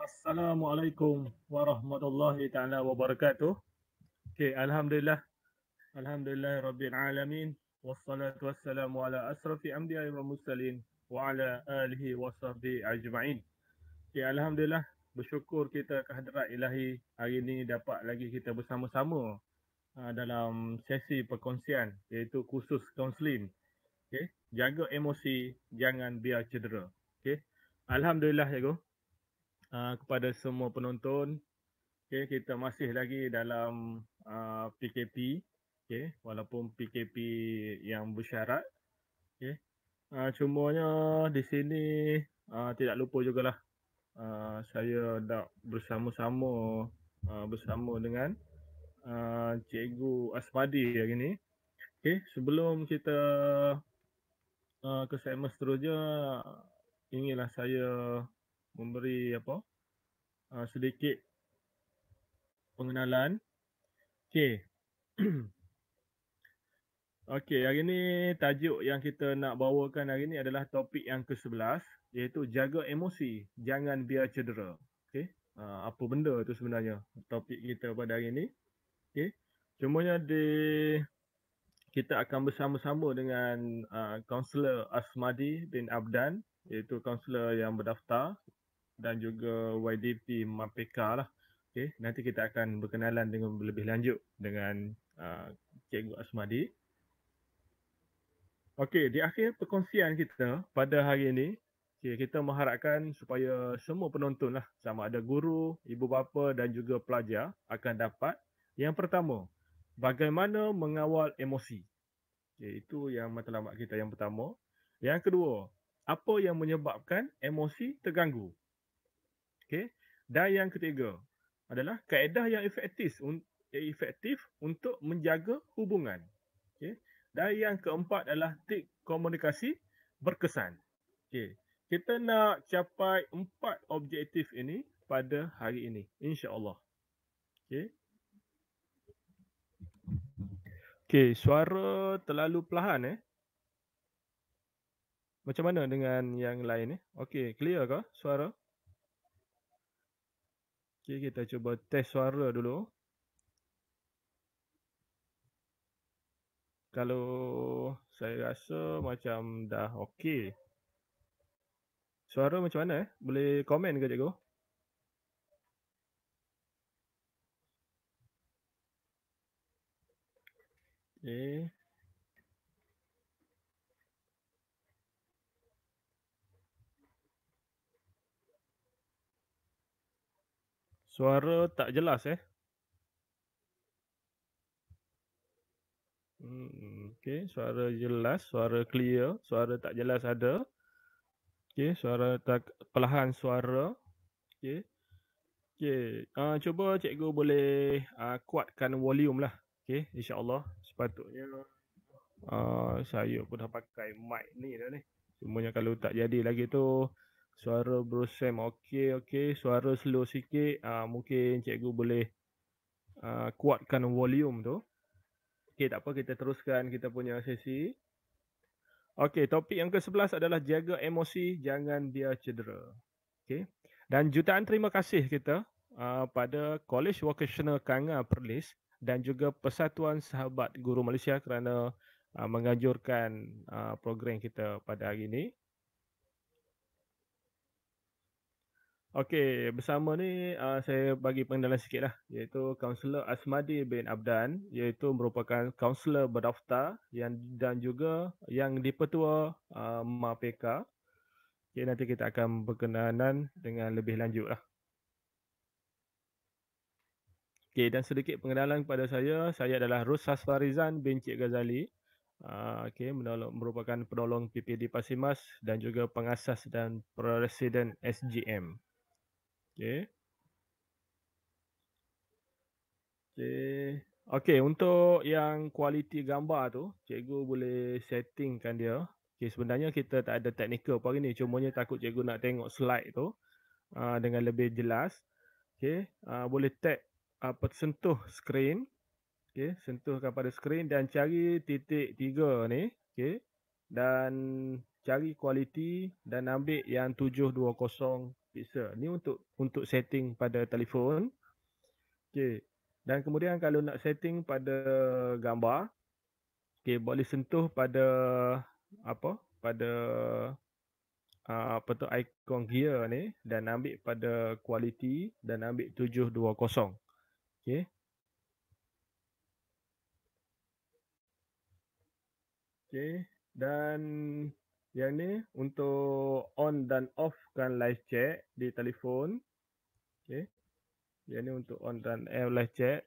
Assalamualaikum warahmatullahi taala wabarakatuh. Okay, alhamdulillah. Alhamdulillah rabbil alamin. Wassalatu wassalamu ala asrafi anbiya'i wal mursalin wa ala alihi washabbi ajmain. Okay, alhamdulillah bersyukur kita kehadrat Ilahi hari ini dapat lagi kita bersama-sama ah, dalam sesi perkongsian iaitu khusus kaunseling. Okay, jaga emosi, jangan biar cedera. Okay. Alhamdulillah, Cikgu. Ya uh, kepada semua penonton. Okay, kita masih lagi dalam uh, ah, PKP. Okay, walaupun PKP yang bersyarat. Okay. Uh, ah, nya di sini uh, tidak lupa jugalah uh, saya dah bersama-sama uh, bersama dengan uh, Cikgu Asmadi ya ini. Okay, sebelum kita uh, ke segmen seterusnya, inilah saya memberi apa uh, sedikit pengenalan. Okey. Okey, hari ni tajuk yang kita nak bawakan hari ni adalah topik yang ke-11 iaitu jaga emosi, jangan biar cedera. Okey. Uh, apa benda tu sebenarnya topik kita pada hari ni? Okey. Cumanya di kita akan bersama-sama dengan uh, ah, kaunselor Asmadi bin Abdan iaitu kaunselor yang berdaftar dan juga YDP Mapeka lah. Okay, nanti kita akan berkenalan dengan lebih lanjut dengan uh, Cikgu Asmadi. Okey, di akhir perkongsian kita pada hari ini, okay, kita mengharapkan supaya semua penonton lah, sama ada guru, ibu bapa dan juga pelajar akan dapat. Yang pertama, bagaimana mengawal emosi? Okay, itu yang matlamat kita yang pertama. Yang kedua, apa yang menyebabkan emosi terganggu? Okay. Dan yang ketiga adalah kaedah yang efektif, eh, efektif untuk menjaga hubungan. Okay. Dan yang keempat adalah tip komunikasi berkesan. Okay. Kita nak capai empat objektif ini pada hari ini. insya Allah. Okay. Okay, suara terlalu perlahan eh. Macam mana dengan yang lain eh? Okay, clear ke suara? Okay, kita cuba test suara dulu. Kalau saya rasa macam dah okey. Suara macam mana eh? Boleh komen ke cikgu? Okay. Suara tak jelas eh. Hmm, okay, suara jelas, suara clear, suara tak jelas ada. Okay, suara tak pelahan suara. Okay. Okay, uh, ah, cuba cikgu boleh uh, kuatkan volume lah. Okay, insyaAllah sepatutnya uh, saya pun dah pakai mic ni dah ni. Cuma kalau tak jadi lagi tu, Suara Bro Sam okey okey suara slow sikit uh, mungkin cikgu boleh uh, kuatkan volume tu. Okey tak apa kita teruskan kita punya sesi. Okey topik yang ke-11 adalah jaga emosi jangan dia cedera. Okey. Dan jutaan terima kasih kita uh, pada College Vocational Kanga Perlis dan juga Persatuan Sahabat Guru Malaysia kerana uh, menganjurkan uh, program kita pada hari ini. Okey, bersama ni uh, saya bagi pengenalan sikit lah iaitu Kaunselor Asmadi bin Abdan iaitu merupakan kaunselor berdaftar yang, dan juga yang dipertua uh, MAPK Okey, nanti kita akan berkenalan dengan lebih lanjut lah Okey, dan sedikit pengenalan kepada saya saya adalah Rus Hasfarizan bin Cik Ghazali Uh, okay, menolong, merupakan penolong PPD Pasimas dan juga pengasas dan presiden SGM. Okay. Okay. Okay, untuk yang kualiti gambar tu, cikgu boleh settingkan dia. Okay, sebenarnya kita tak ada teknikal apa hari ni. Cumanya takut cikgu nak tengok slide tu uh, dengan lebih jelas. Okay, uh, ah, boleh tap apa uh, sentuh screen. Okay, sentuhkan pada screen dan cari titik tiga ni. Okay, dan cari kualiti dan ambil yang 720 pixel. Ni untuk untuk setting pada telefon. Okey. Dan kemudian kalau nak setting pada gambar, okey boleh sentuh pada apa? Pada ah, apa tu ikon gear ni dan ambil pada kualiti dan ambil 720. Okey. Okey dan yang ni untuk on dan off kan live chat di telefon. Okay. Yang ni untuk on dan off eh, live chat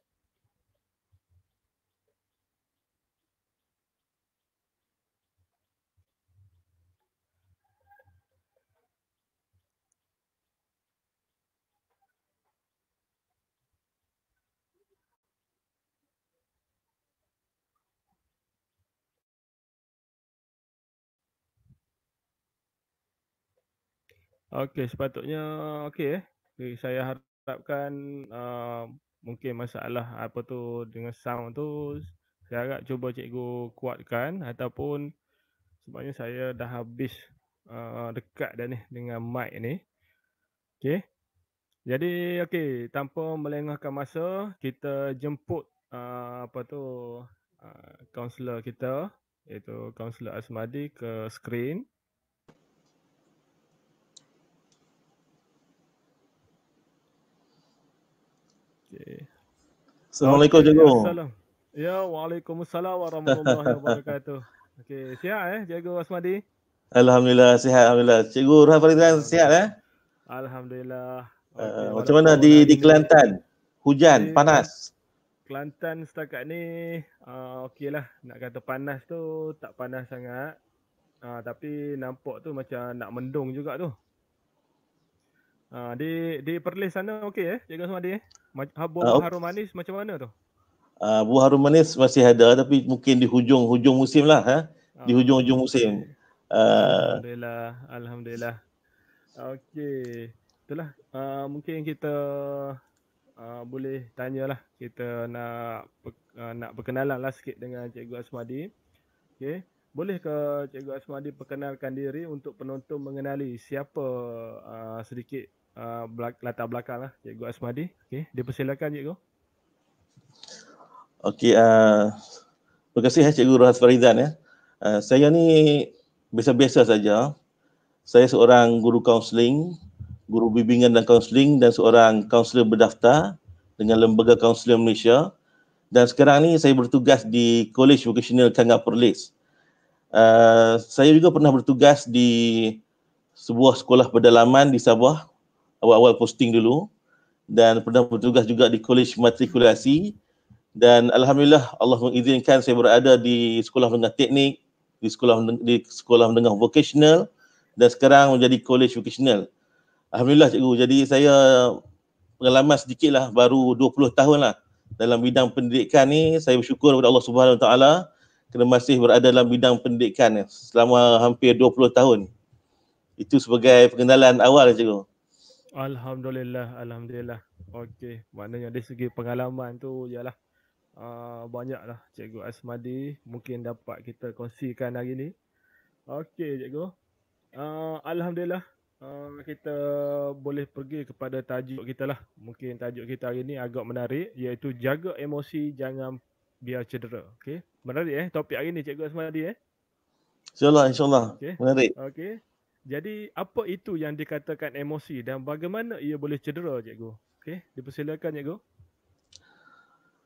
Okey, sepatutnya okey eh. Okay, saya harapkan uh, mungkin masalah apa tu dengan sound tu saya harap cuba cikgu kuatkan ataupun sebabnya saya dah habis uh, dekat dah ni dengan mic ni. Okey. Jadi okey, tanpa melengahkan masa, kita jemput uh, apa tu uh, kaunselor kita iaitu kaunselor Asmadi ke screen. Assalamualaikum Jago. Ya, Waalaikumsalam warahmatullahi wabarakatuh. Okey, sihat eh Jago Asmadi? Alhamdulillah sihat alhamdulillah. Cikgu Rahman sihat eh? Alhamdulillah. Eh, alhamdulillah. Uh, macam mana di di Kelantan? Hujan, okay. panas. Kelantan setakat ni uh, lah. Nak kata panas tu tak panas sangat. Uh, tapi nampak tu macam nak mendung juga tu. Uh, di di Perlis sana okey eh? Jaga semua dia. Ma- ha, buah uh, harum manis macam mana tu? Uh, buah harum manis masih ada tapi mungkin di hujung-hujung musim lah. Ha? Di oh, hujung-hujung musim. Alhamdulillah. Alhamdulillah. Okey. Itulah. Uh, mungkin kita uh, boleh tanyalah. Kita nak uh, nak berkenalan lah sikit dengan Cikgu Asmadi. Okey. Boleh ke Cikgu Asmadi perkenalkan diri untuk penonton mengenali siapa uh, sedikit Ah, belak- latar belakang lah Cikgu Asmadi. Okay, persilakan Cikgu. Okey, uh, terima kasih eh, Cikgu Rahas Farizan. Ya. Uh, saya ni biasa-biasa saja. Saya seorang guru kaunseling, guru bimbingan dan kaunseling dan seorang kaunselor berdaftar dengan Lembaga Kaunseling Malaysia. Dan sekarang ni saya bertugas di College Vocational Kangar Perlis. Uh, saya juga pernah bertugas di sebuah sekolah pedalaman di Sabah awal-awal posting dulu dan pernah bertugas juga di kolej matrikulasi dan alhamdulillah Allah mengizinkan saya berada di sekolah menengah teknik di sekolah di sekolah menengah vocational dan sekarang menjadi kolej vocational alhamdulillah cikgu jadi saya pengalaman sedikitlah baru 20 tahun lah dalam bidang pendidikan ni saya bersyukur kepada Allah Subhanahu taala kerana masih berada dalam bidang pendidikan selama hampir 20 tahun itu sebagai pengenalan awal cikgu Alhamdulillah, alhamdulillah. Okey, maknanya dari segi pengalaman tu ialah uh, banyaklah Cikgu Asmadi mungkin dapat kita kongsikan hari ni. Okey, Cikgu. Uh, alhamdulillah uh, kita boleh pergi kepada tajuk kita lah. Mungkin tajuk kita hari ni agak menarik iaitu jaga emosi jangan biar cedera. Okay, Menarik eh topik hari ni Cikgu Asmadi eh. InsyaAllah, insyaAllah. Okay. Menarik. Okay. Jadi apa itu yang dikatakan emosi dan bagaimana ia boleh cedera cikgu? Okey, dipersilakan cikgu.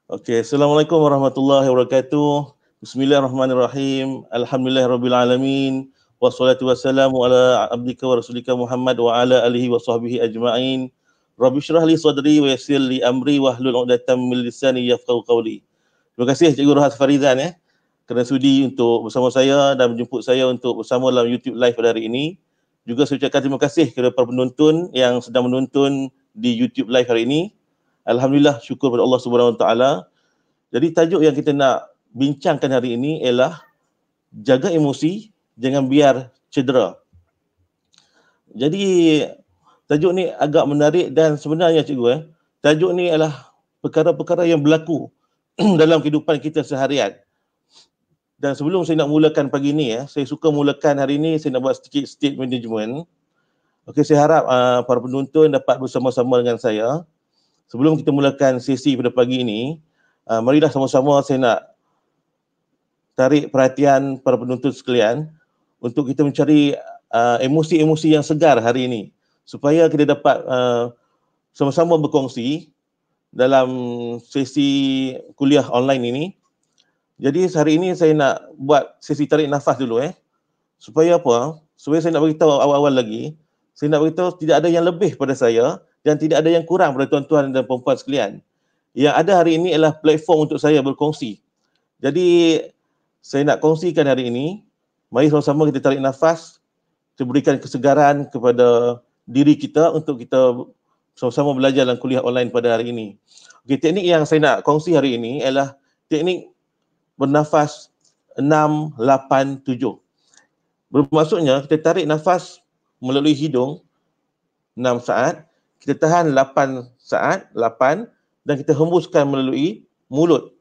Okey, Assalamualaikum warahmatullahi wabarakatuh. Bismillahirrahmanirrahim. Alhamdulillahirabbil alamin. Wassalatu wassalamu ala abdika wa rasulika Muhammad wa ala alihi wa sahbihi ajma'in. Rabbi syrah li sadri wa yassir li amri wa hlul uqdatan min lisani qawli. Terima kasih Cikgu Rahat Faridan ya. Eh, kerana sudi untuk bersama saya dan menjemput saya untuk bersama dalam YouTube live pada hari ini. Juga saya ucapkan terima kasih kepada para penonton yang sedang menonton di YouTube live hari ini. Alhamdulillah syukur kepada Allah Subhanahu Wa Taala. Jadi tajuk yang kita nak bincangkan hari ini ialah jaga emosi jangan biar cedera. Jadi tajuk ni agak menarik dan sebenarnya cikgu eh tajuk ni ialah perkara-perkara yang berlaku dalam kehidupan kita seharian. Dan sebelum saya nak mulakan pagi ni, eh, saya suka mulakan hari ni, saya nak buat sedikit state management. Okey, saya harap uh, para penonton dapat bersama-sama dengan saya. Sebelum kita mulakan sesi pada pagi ini, uh, ah, marilah sama-sama saya nak tarik perhatian para penonton sekalian untuk kita mencari uh, emosi-emosi yang segar hari ini supaya kita dapat uh, sama-sama berkongsi dalam sesi kuliah online ini jadi hari ini saya nak buat sesi tarik nafas dulu eh. Supaya apa? Supaya saya nak beritahu awal-awal lagi. Saya nak beritahu tidak ada yang lebih pada saya dan tidak ada yang kurang pada tuan-tuan dan perempuan sekalian. Yang ada hari ini ialah platform untuk saya berkongsi. Jadi saya nak kongsikan hari ini. Mari sama-sama kita tarik nafas. Kita berikan kesegaran kepada diri kita untuk kita sama-sama belajar dalam kuliah online pada hari ini. Okay, teknik yang saya nak kongsi hari ini ialah teknik bernafas 6, 8, 7. Bermaksudnya kita tarik nafas melalui hidung 6 saat, kita tahan 8 saat, 8 dan kita hembuskan melalui mulut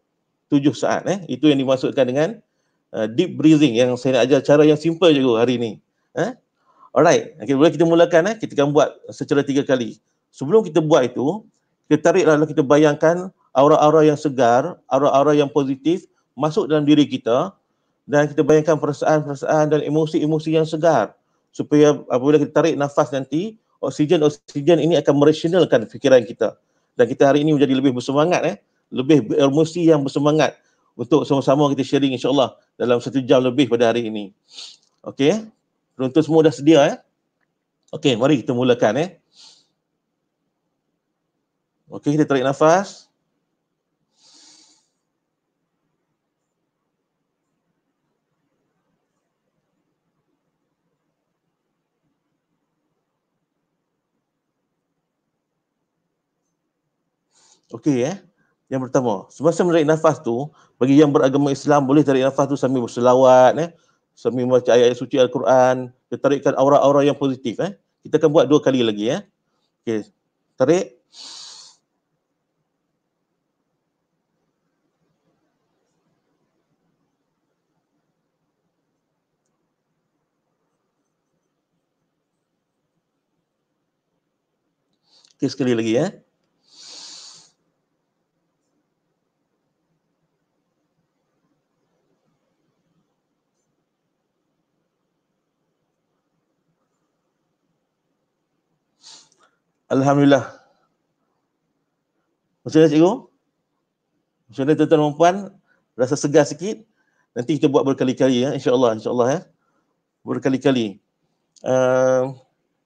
7 saat. Eh. Itu yang dimaksudkan dengan uh, deep breathing yang saya nak ajar cara yang simple juga hari ini. Eh. Alright, okay, boleh kita mulakan. Eh. Kita akan buat secara tiga kali. Sebelum kita buat itu, kita tarik lalu kita bayangkan aura-aura yang segar, aura-aura yang positif, masuk dalam diri kita dan kita bayangkan perasaan-perasaan dan emosi-emosi yang segar supaya apabila kita tarik nafas nanti oksigen-oksigen ini akan merasionalkan fikiran kita dan kita hari ini menjadi lebih bersemangat eh lebih emosi yang bersemangat untuk sama-sama kita sharing insyaAllah dalam satu jam lebih pada hari ini. Okey. Eh. Penonton semua dah sedia eh. Okey, mari kita mulakan eh. Okey, kita tarik nafas. Okey eh. Yang pertama, semasa menarik nafas tu, bagi yang beragama Islam boleh tarik nafas tu sambil berselawat eh. Sambil membaca ayat-ayat suci Al-Quran, kita tarikkan aura-aura yang positif eh. Kita akan buat dua kali lagi eh. Okey. Tarik. Okey sekali lagi eh. Alhamdulillah. Macam mana cikgu? Macam mana tuan-tuan dan puan? Rasa segar sikit? Nanti kita buat berkali-kali ya. InsyaAllah. InsyaAllah ya. Berkali-kali. Uh,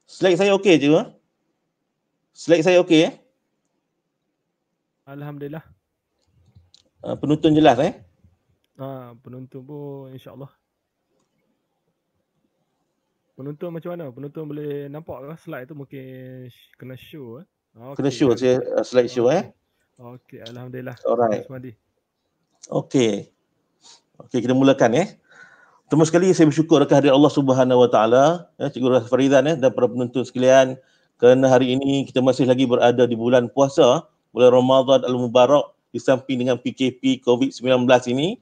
slide saya okey cikgu? Slide saya okey ya? Alhamdulillah. Uh, penonton jelas eh? Ha, penonton pun insyaAllah. Penonton macam mana? Penonton boleh nampak ke slide tu mungkin kena show eh? Okay. Ah, kena show je okay. Uh, slide show okay. eh. Okey, alhamdulillah. Alright. Mandi. Okey. Okay, kita mulakan eh. Terima sekali saya bersyukur kehadirat Allah Subhanahu Wa Taala, ya Cikgu Rafidan eh dan para penonton sekalian kerana hari ini kita masih lagi berada di bulan puasa, bulan Ramadan Al Mubarak di samping dengan PKP COVID-19 ini,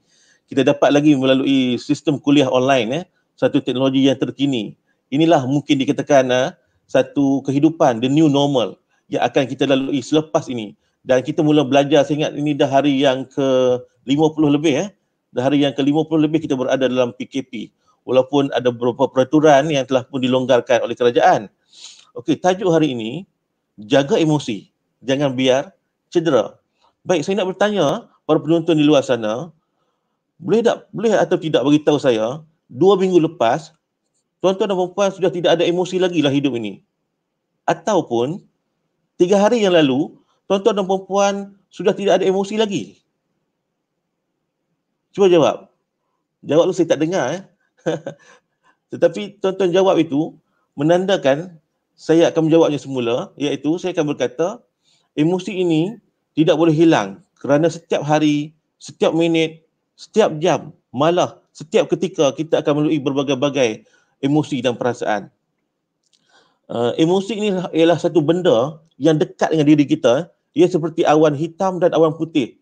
kita dapat lagi melalui sistem kuliah online eh satu teknologi yang terkini inilah mungkin dikatakan uh, satu kehidupan the new normal yang akan kita lalui selepas ini dan kita mula belajar saya ingat ini dah hari yang ke 50 lebih eh dah hari yang ke 50 lebih kita berada dalam PKP walaupun ada beberapa peraturan yang telah pun dilonggarkan oleh kerajaan okey tajuk hari ini jaga emosi jangan biar cedera baik saya nak bertanya para penonton di luar sana boleh tak boleh atau tidak beritahu saya dua minggu lepas tuan-tuan dan perempuan sudah tidak ada emosi lagi lah hidup ini. Ataupun, tiga hari yang lalu, tuan-tuan dan perempuan sudah tidak ada emosi lagi. Cuba jawab. Jawab tu saya tak dengar. Eh. Tetapi tuan-tuan jawab itu menandakan saya akan menjawabnya semula iaitu saya akan berkata emosi ini tidak boleh hilang kerana setiap hari, setiap minit, setiap jam, malah setiap ketika kita akan melalui berbagai-bagai emosi dan perasaan. Uh, emosi ini ialah satu benda yang dekat dengan diri kita. Ia seperti awan hitam dan awan putih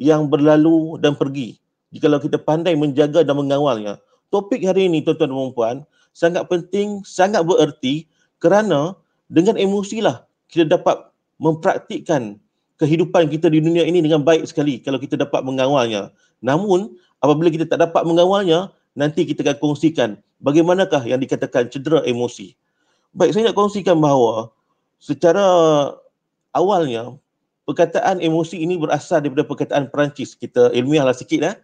yang berlalu dan pergi. Jika kita pandai menjaga dan mengawalnya. Topik hari ini tuan-tuan dan puan sangat penting, sangat bererti kerana dengan emosi lah kita dapat mempraktikkan kehidupan kita di dunia ini dengan baik sekali kalau kita dapat mengawalnya. Namun apabila kita tak dapat mengawalnya, nanti kita akan kongsikan bagaimanakah yang dikatakan cedera emosi. Baik, saya nak kongsikan bahawa secara awalnya perkataan emosi ini berasal daripada perkataan Perancis. Kita ilmiahlah sikit eh.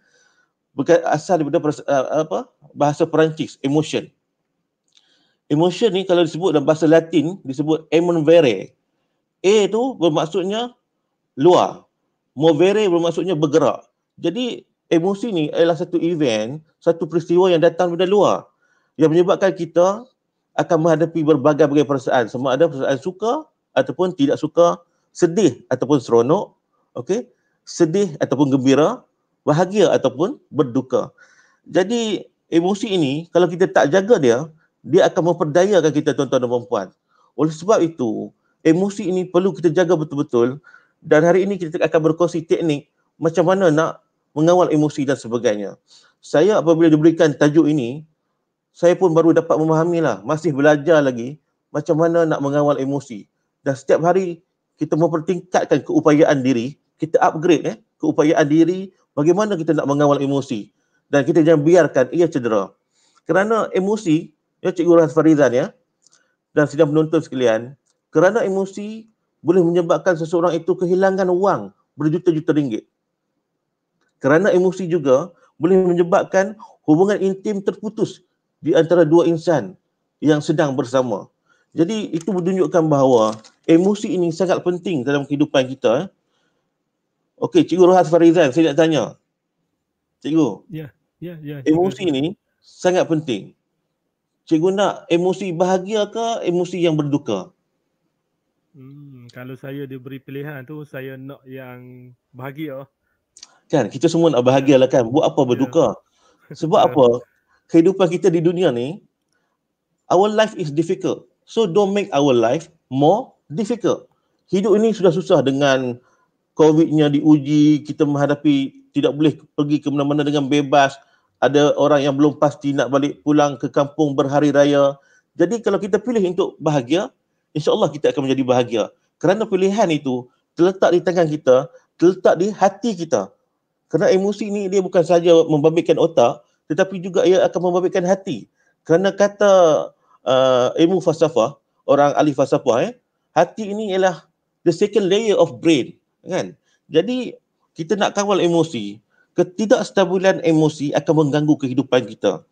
Berasal daripada eh, apa? Bahasa Perancis, emotion. Emotion ni kalau disebut dalam bahasa Latin disebut emovere. E tu bermaksudnya luar. Movere bermaksudnya bergerak. Jadi emosi ni adalah satu event, satu peristiwa yang datang dari luar yang menyebabkan kita akan menghadapi berbagai-bagai perasaan sama ada perasaan suka ataupun tidak suka, sedih ataupun seronok, okey, sedih ataupun gembira, bahagia ataupun berduka. Jadi emosi ini kalau kita tak jaga dia, dia akan memperdayakan kita tuan-tuan dan puan Oleh sebab itu, emosi ini perlu kita jaga betul-betul dan hari ini kita akan berkongsi teknik macam mana nak mengawal emosi dan sebagainya. Saya apabila diberikan tajuk ini, saya pun baru dapat memahamilah, masih belajar lagi macam mana nak mengawal emosi. Dan setiap hari kita mempertingkatkan keupayaan diri, kita upgrade eh, keupayaan diri bagaimana kita nak mengawal emosi dan kita jangan biarkan ia cedera. Kerana emosi, ya Cikgu Rahas Farizan ya, dan sedang menonton sekalian, kerana emosi boleh menyebabkan seseorang itu kehilangan wang berjuta-juta ringgit kerana emosi juga boleh menyebabkan hubungan intim terputus di antara dua insan yang sedang bersama. Jadi itu menunjukkan bahawa emosi ini sangat penting dalam kehidupan kita. Eh. Okey, Cikgu Rohat Farizan, saya nak tanya. Cikgu. Yeah, yeah, yeah. Emosi ini sangat penting. Cikgu nak emosi bahagia ke emosi yang berduka? Hmm, kalau saya diberi pilihan tu saya nak yang bahagia. Kan? Kita semua nak bahagia lah kan? Buat apa ya. berduka? Sebab ya. apa? Kehidupan kita di dunia ni, our life is difficult. So don't make our life more difficult. Hidup ini sudah susah dengan COVID-nya diuji, kita menghadapi tidak boleh pergi ke mana-mana dengan bebas. Ada orang yang belum pasti nak balik pulang ke kampung berhari raya. Jadi kalau kita pilih untuk bahagia, insyaAllah kita akan menjadi bahagia. Kerana pilihan itu terletak di tangan kita, terletak di hati kita. Kerana emosi ni dia bukan saja membabitkan otak tetapi juga ia akan membabitkan hati. Kerana kata uh, ilmu falsafah, orang ahli falsafah eh, hati ini ialah the second layer of brain. Kan? Jadi kita nak kawal emosi, ketidakstabilan emosi akan mengganggu kehidupan kita.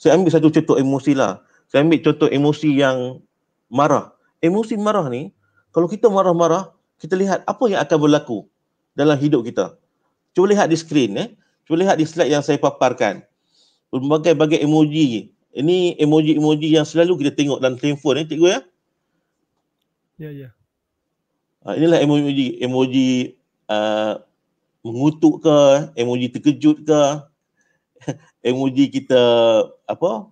Saya ambil satu contoh emosi lah. Saya ambil contoh emosi yang marah. Emosi marah ni, kalau kita marah-marah, kita lihat apa yang akan berlaku dalam hidup kita. Cuba lihat di skrin eh. Cuba lihat di slide yang saya paparkan. Berbagai-bagai emoji. Ini emoji-emoji yang selalu kita tengok dalam telefon eh, cikgu ya. Ya, ya. Uh, inilah emoji emoji uh, mengutuk ke, emoji terkejut ke, emoji kita apa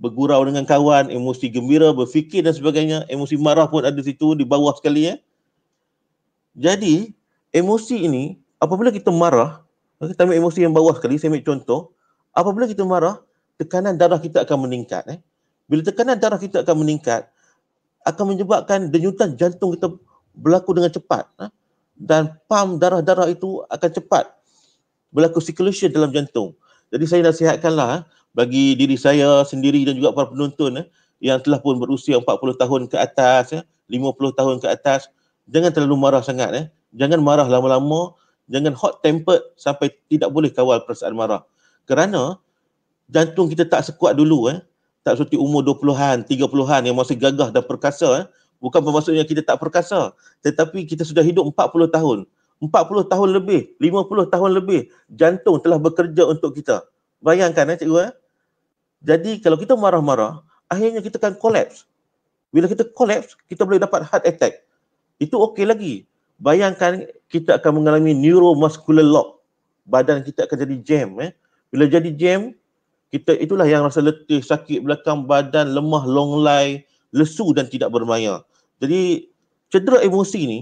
bergurau dengan kawan, emosi gembira, berfikir dan sebagainya, emosi marah pun ada di situ di bawah sekali ya. Jadi, emosi ini apabila kita marah, kita ambil emosi yang bawah sekali, saya ambil contoh, apabila kita marah, tekanan darah kita akan meningkat. Eh. Bila tekanan darah kita akan meningkat, akan menyebabkan denyutan jantung kita berlaku dengan cepat. Eh. Dan pam darah-darah itu akan cepat berlaku circulation dalam jantung. Jadi saya nasihatkanlah eh, bagi diri saya sendiri dan juga para penonton eh, yang telah pun berusia 40 tahun ke atas, eh, 50 tahun ke atas, jangan terlalu marah sangat. Eh. Jangan marah lama-lama, jangan hot tempered sampai tidak boleh kawal perasaan marah. Kerana jantung kita tak sekuat dulu eh. Tak seperti umur 20-an, 30-an yang masih gagah dan perkasa eh. Bukan bermaksudnya kita tak perkasa. Tetapi kita sudah hidup 40 tahun. 40 tahun lebih, 50 tahun lebih jantung telah bekerja untuk kita. Bayangkan eh cikgu eh. Jadi kalau kita marah-marah, akhirnya kita akan collapse. Bila kita collapse, kita boleh dapat heart attack. Itu okey lagi bayangkan kita akan mengalami neuromuscular lock badan kita akan jadi jam eh bila jadi jam kita itulah yang rasa letih sakit belakang badan lemah longlai lesu dan tidak bermaya jadi cedera emosi ni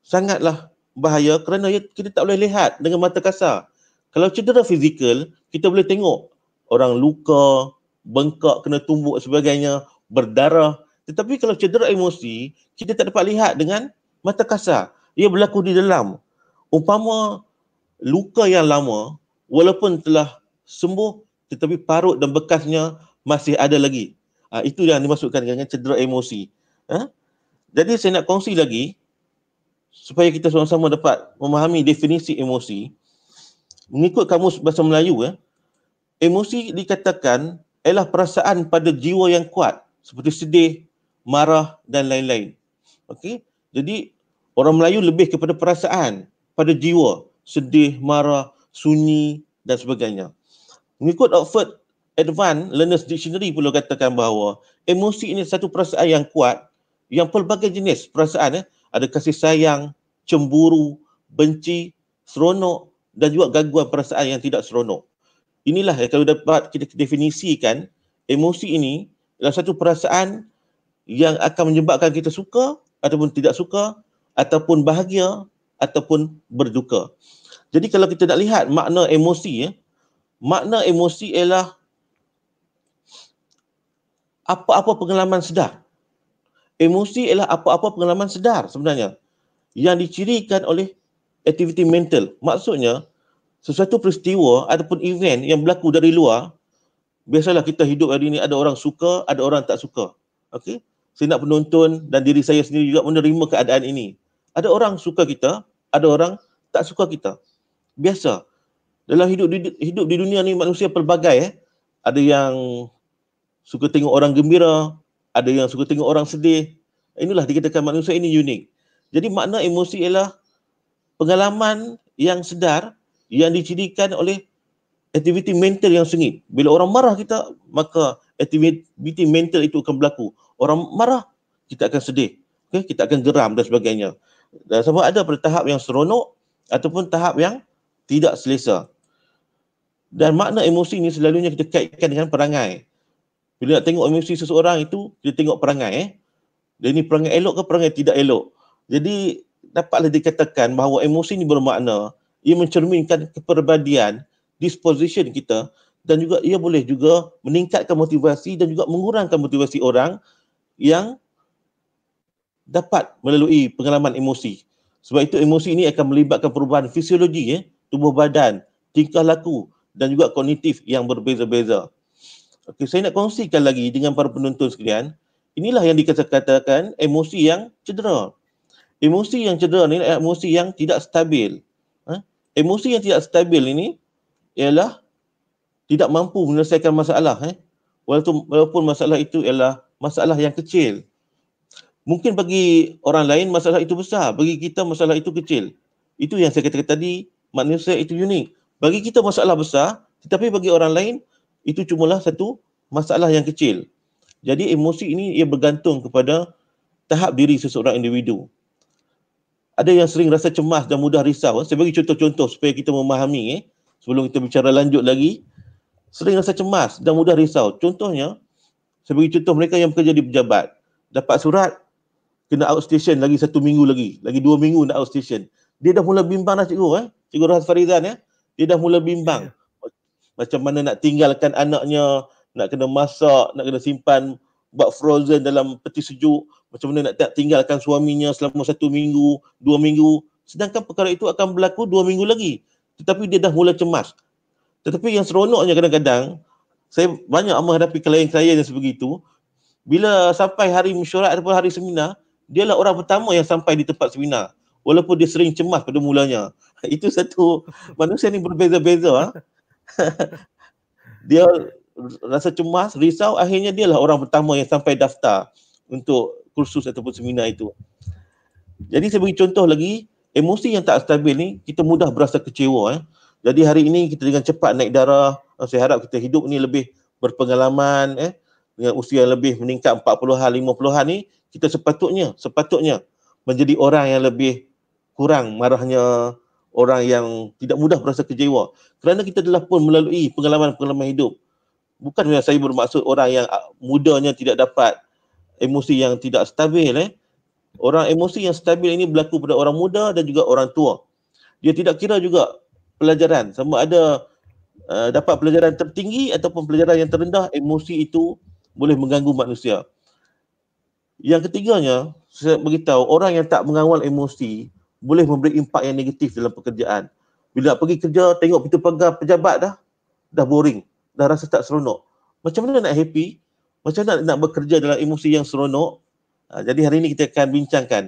sangatlah bahaya kerana ya, kita tak boleh lihat dengan mata kasar kalau cedera fizikal kita boleh tengok orang luka bengkak kena tumbuk sebagainya berdarah tetapi kalau cedera emosi kita tak dapat lihat dengan mata kasar ia berlaku di dalam umpama luka yang lama walaupun telah sembuh tetapi parut dan bekasnya masih ada lagi ha, itu yang dimasukkan dengan cedera emosi ha? jadi saya nak kongsi lagi supaya kita sama-sama dapat memahami definisi emosi mengikut kamus bahasa Melayu ya emosi dikatakan ialah perasaan pada jiwa yang kuat seperti sedih, marah dan lain-lain. Okey? Jadi orang Melayu lebih kepada perasaan, pada jiwa, sedih, marah, sunyi dan sebagainya. Mengikut Oxford Advanced Learners Dictionary pula katakan bahawa emosi ini satu perasaan yang kuat yang pelbagai jenis perasaan eh, ada kasih sayang, cemburu, benci, seronok dan juga gangguan perasaan yang tidak seronok. Inilah yang kalau dapat kita definisikan emosi ini adalah satu perasaan yang akan menyebabkan kita suka ataupun tidak suka ataupun bahagia ataupun berduka. Jadi kalau kita nak lihat makna emosi ya, makna emosi ialah apa-apa pengalaman sedar. Emosi ialah apa-apa pengalaman sedar sebenarnya yang dicirikan oleh aktiviti mental. Maksudnya sesuatu peristiwa ataupun event yang berlaku dari luar biasalah kita hidup hari ini ada orang suka, ada orang tak suka. Okey? Saya nak penonton dan diri saya sendiri juga menerima keadaan ini. Ada orang suka kita, ada orang tak suka kita. Biasa. Dalam hidup di, hidup di dunia ni manusia pelbagai. Eh. Ada yang suka tengok orang gembira, ada yang suka tengok orang sedih. Inilah dikatakan manusia ini unik. Jadi makna emosi ialah pengalaman yang sedar yang dicirikan oleh aktiviti mental yang sengit. Bila orang marah kita, maka aktiviti mental itu akan berlaku orang marah kita akan sedih okay? kita akan geram dan sebagainya dan sebab ada pada tahap yang seronok ataupun tahap yang tidak selesa dan makna emosi ni selalunya kita kaitkan dengan perangai bila nak tengok emosi seseorang itu kita tengok perangai eh dia ni perangai elok ke perangai tidak elok jadi dapatlah dikatakan bahawa emosi ni bermakna ia mencerminkan keperbadian disposition kita dan juga ia boleh juga meningkatkan motivasi dan juga mengurangkan motivasi orang yang dapat melalui pengalaman emosi. Sebab itu emosi ini akan melibatkan perubahan fisiologi ya, tubuh badan, tingkah laku dan juga kognitif yang berbeza-beza. Okay, saya nak kongsikan lagi dengan para penonton sekalian. Inilah yang dikatakan emosi yang cedera. Emosi yang cedera ni emosi yang tidak stabil. Ha? Emosi yang tidak stabil ini ialah tidak mampu menyelesaikan masalah. Eh. walaupun masalah itu ialah masalah yang kecil. Mungkin bagi orang lain masalah itu besar, bagi kita masalah itu kecil. Itu yang saya katakan tadi, manusia itu unik. Bagi kita masalah besar, tetapi bagi orang lain itu cumalah satu masalah yang kecil. Jadi emosi ini ia bergantung kepada tahap diri seseorang individu. Ada yang sering rasa cemas dan mudah risau. Saya bagi contoh-contoh supaya kita memahami eh sebelum kita bicara lanjut lagi. Sering rasa cemas dan mudah risau. Contohnya, saya beri contoh mereka yang bekerja di pejabat. Dapat surat, kena outstation lagi satu minggu lagi. Lagi dua minggu nak outstation. Dia dah mula bimbang dah cikgu. Eh? Cikgu Rahas Farizan. Eh? Dia dah mula bimbang. Macam mana nak tinggalkan anaknya, nak kena masak, nak kena simpan buat frozen dalam peti sejuk. Macam mana nak tinggalkan suaminya selama satu minggu, dua minggu. Sedangkan perkara itu akan berlaku dua minggu lagi. Tetapi dia dah mula cemas. Tetapi yang seronoknya kadang-kadang, saya banyak menghadapi klien-klien yang sebegitu bila sampai hari mesyuarat ataupun hari seminar dialah orang pertama yang sampai di tempat seminar walaupun dia sering cemas pada mulanya itu satu manusia ni berbeza-beza ha. dia rasa cemas risau akhirnya dialah orang pertama yang sampai daftar untuk kursus ataupun seminar itu jadi saya bagi contoh lagi emosi yang tak stabil ni kita mudah berasa kecewa eh jadi hari ini kita dengan cepat naik darah. Ah, saya harap kita hidup ni lebih berpengalaman eh dengan usia yang lebih meningkat 40-an 50-an ni kita sepatutnya sepatutnya menjadi orang yang lebih kurang marahnya orang yang tidak mudah berasa kejewa kerana kita telah pun melalui pengalaman-pengalaman hidup bukan saya bermaksud orang yang ah, mudanya tidak dapat emosi yang tidak stabil eh orang emosi yang stabil ini berlaku pada orang muda dan juga orang tua dia tidak kira juga pelajaran sama ada uh, dapat pelajaran tertinggi ataupun pelajaran yang terendah emosi itu boleh mengganggu manusia yang ketiganya saya beritahu orang yang tak mengawal emosi boleh memberi impak yang negatif dalam pekerjaan bila pergi kerja tengok pintu pagar pejabat dah dah boring dah rasa tak seronok macam mana nak happy macam mana nak, nak bekerja dalam emosi yang seronok uh, jadi hari ini kita akan bincangkan